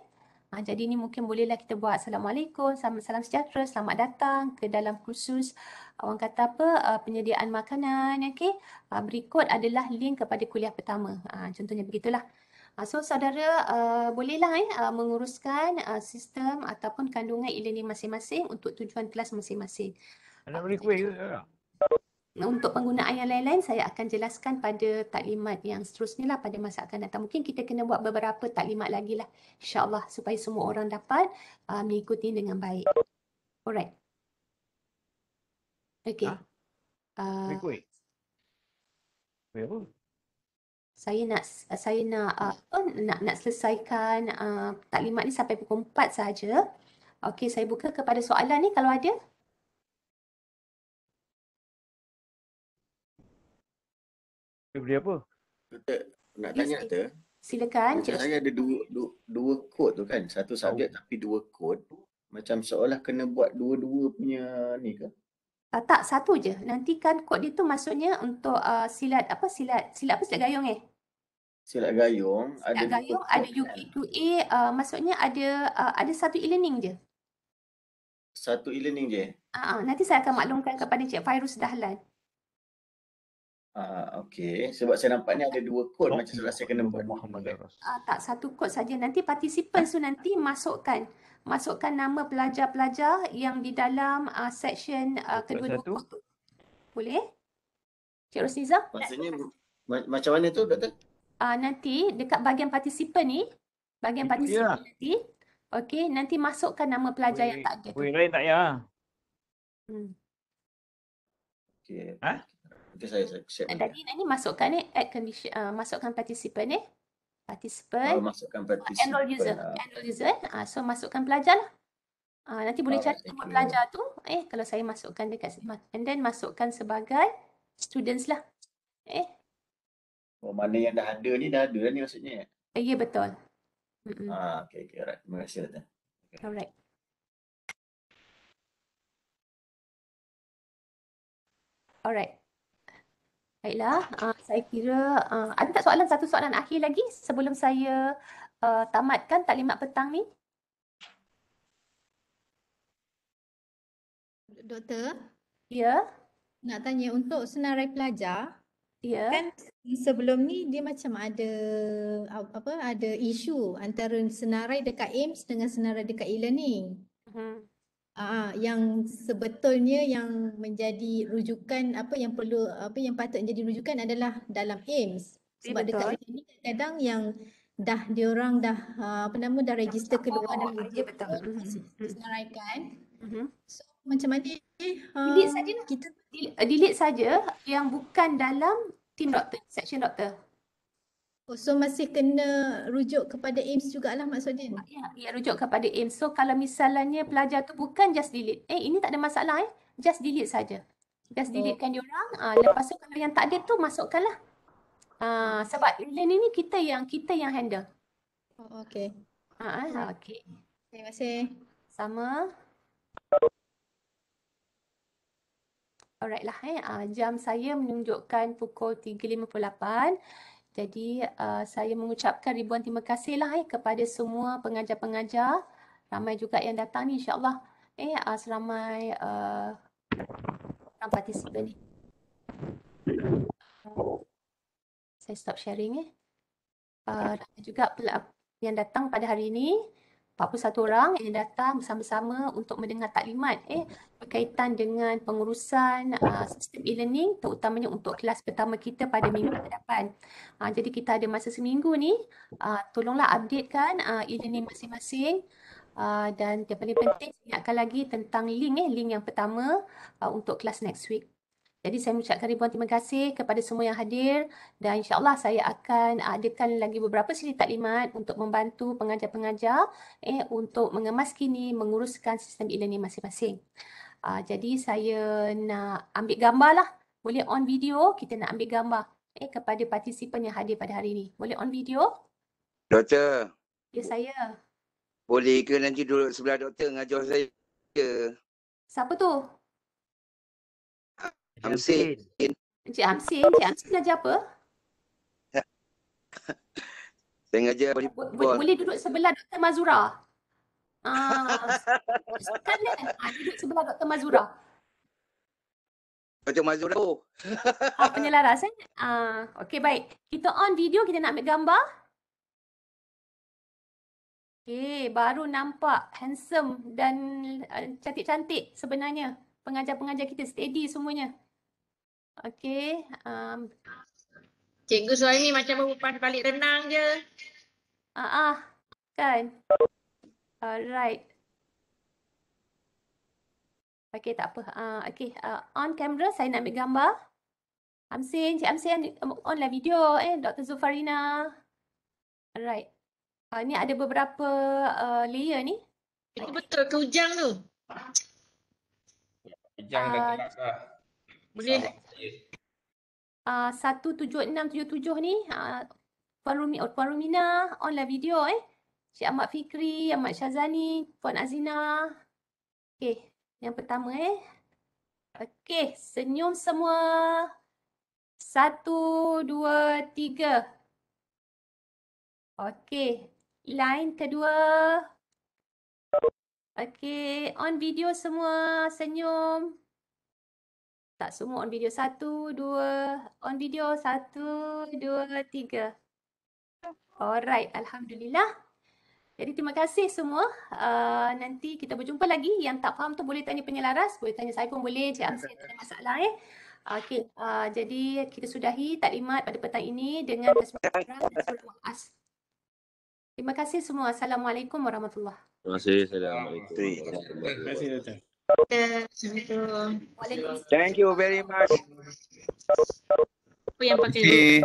ha, jadi ni mungkin bolehlah kita buat assalamualaikum salam, salam sejahtera selamat datang ke dalam khusus ah, orang kata apa uh, penyediaan makanan eh, okay uh, berikut adalah link kepada kuliah pertama uh, contohnya begitulah uh, so saudara uh, bolehlah eh uh, menguruskan uh, sistem ataupun kandungan e-learning masing-masing untuk tujuan kelas masing-masing ada request ke uh, untuk penggunaan yang lain-lain saya akan jelaskan pada taklimat yang seterusnya lah pada masa akan datang. Mungkin kita kena buat beberapa taklimat lagi lah insyaAllah supaya semua orang dapat uh, mengikuti dengan baik. Alright. Okay. Ah. Uh, uh, saya nak saya nak uh, oh, nak nak selesaikan uh, taklimat ni sampai pukul 4 saja. Okay, saya buka kepada soalan ni kalau ada. Dia beli apa? Doktor, nak tanya tu. Silakan. Doktor saya ada dua, dua, dua kod tu kan. Satu subjek oh. tapi dua kod. Macam seolah kena buat dua-dua punya ni ke? Uh, tak, satu je. Nanti kan kod dia tu maksudnya untuk uh, silat apa silat? Silat apa? Silat gayung eh? Silat gayung. Silat ada gayung, ada kan? UK2A. Uh, ah, maksudnya ada uh, ada satu e-learning je. Satu e-learning je? Uh, uh, nanti saya akan maklumkan kepada Cik Fairuz Dahlan. Ah, okay. Sebab saya nampak ni ada dua kod oh, macam selesai lah kena buat Muhammad. Ah, tak, satu kod saja. Nanti participants tu nanti masukkan masukkan nama pelajar-pelajar yang di dalam uh, section uh, kedua-dua kod tu. Boleh? Cik Rosniza? Maksudnya, ma- macam mana tu, Doktor? Uh, nanti dekat bahagian participant ni, bahagian lah. participant yeah. nanti, okay, nanti masukkan nama pelajar Wee. yang tak ada tu. Wee, tak ya? Hmm. Okay. Ha? Okay. Okay, saya, saya siap. Dan ini, ini masukkan ni, add condition, uh, masukkan participant ni. Participant. Uh, masukkan oh, participant. enroll user. Uh, ah. enroll user. Uh, so, masukkan pelajar lah. Uh, nanti boleh cari nama uh, pelajar tu. Eh, kalau saya masukkan dekat And then masukkan sebagai students lah. Eh. Oh, mana yang dah ada ni, dah ada lah ni maksudnya. Eh, eh ya, yeah, betul. Mm-mm. Ah, okay, okay. Alright. Terima kasih, Rata. Okay. Alright. Alright. Baiklah, ah. uh, saya kira uh, ada tak soalan satu soalan akhir lagi sebelum saya uh, tamatkan taklimat petang ni? Doktor? Ya. Nak tanya untuk senarai pelajar? Ya. Kan sebelum ni dia macam ada apa apa ada isu antara senarai dekat AIMS dengan senarai dekat e-learning uh, yang sebetulnya yang menjadi rujukan apa yang perlu apa yang patut menjadi rujukan adalah dalam aims eh, sebab betul. dekat sini kadang yang dah diorang dah uh, apa nama dah register keluar dah ya, betul mhm. Mhm. disenaraikan mm so macam mana eh, uh, ah, saja kita delete, saja yang bukan dalam team doctor section doctor. Oh, so masih kena rujuk kepada AIMS jugalah maksudnya? Ah, ya, ya rujuk kepada AIMS. So kalau misalnya pelajar tu bukan just delete. Eh ini tak ada masalah eh. Just delete saja. Just oh. delete kan dia orang. Uh, lepas tu kalau yang tak ada tu masukkanlah. Uh, sebab learning ni kita yang kita yang handle. Oh, okay. uh, uh, okay. Terima kasih. Sama. Alright lah eh. Uh, jam saya menunjukkan pukul 3.58. Jadi uh, saya mengucapkan ribuan terima kasihlah eh, kepada semua pengajar-pengajar. Ramai juga yang datang ni insyaAllah. Eh, uh, seramai eh, orang partisipan ni. Uh, saya stop sharing eh. Uh, ramai juga yang datang pada hari ini. 41 orang yang datang bersama-sama untuk mendengar taklimat eh berkaitan dengan pengurusan uh, sistem e-learning terutamanya untuk kelas pertama kita pada minggu hadapan. Uh, jadi kita ada masa seminggu ni uh, tolonglah updatekan uh, e-learning masing-masing uh, dan yang paling penting ingatkan lagi tentang link eh link yang pertama uh, untuk kelas next week. Jadi saya mengucapkan ribuan terima kasih kepada semua yang hadir dan insyaAllah saya akan adakan lagi beberapa siri taklimat untuk membantu pengajar-pengajar eh, untuk mengemas kini menguruskan sistem e-learning masing-masing. Uh, jadi saya nak ambil gambar lah. Boleh on video, kita nak ambil gambar eh, kepada partisipan yang hadir pada hari ini. Boleh on video? Doktor. Ya saya. Boleh ke nanti duduk sebelah doktor dengan saya? Siapa tu? Hamsin. Encik Hamsin, Encik Hamsin ngaji apa? Saya ngaji apa? Boleh, boleh duduk sebelah Dr. Mazura. Ah, kan ah, duduk sebelah Dr. Mazura. Macam Mazura tu. Oh. Ah, penyelaras eh? Ah, okay, baik. Kita on video, kita nak ambil gambar. Okay, baru nampak handsome dan ah, cantik-cantik sebenarnya. Pengajar-pengajar kita steady semuanya. Okey. Um. Cikgu ni macam berupas balik renang je. Ah, uh -uh, kan? Alright. Okey, tak apa. Uh, Okey, uh, on camera saya nak ambil gambar. Amsin, Cik Amsin on live video eh, Dr. Zufarina. Alright. Uh, ni ada beberapa uh, layer ni. Itu betul ke hujang tu? Hujang uh, dah gelap dah. Boleh Ah, uh, 17677 ni uh, Puan Rumi, Puan Rumina on live video eh. Cik Ahmad Fikri, Ahmad Syazani, Puan Azina. Okey, yang pertama eh. Okey, senyum semua. Satu, dua, tiga. Okey, line kedua. Okey, on video semua. Senyum. Tak semua on video. Satu, dua, on video. Satu, dua, tiga. Alright, Alhamdulillah. Jadi terima kasih semua. Uh, nanti kita berjumpa lagi. Yang tak faham tu boleh tanya penyelaras. Boleh tanya saya pun boleh. Cik Amsi tak ada masalah eh. Okay, uh, jadi kita sudahi taklimat pada petang ini dengan Terima kasih semua. Assalamualaikum warahmatullahi wabarakatuh. Terima kasih. Assalamualaikum. Terima kasih. Thank you very much. Apa yang pakai okay.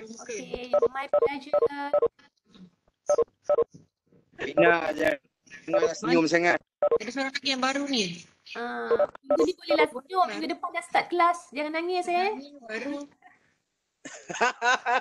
Okay. My pleasure. Ina, jangan senyum Mas. sangat. Ada suara lagi yang baru ni. Ah, ini ni bolehlah senyum. Minggu depan dah start kelas. Jangan nangis, eh. Nangis baru.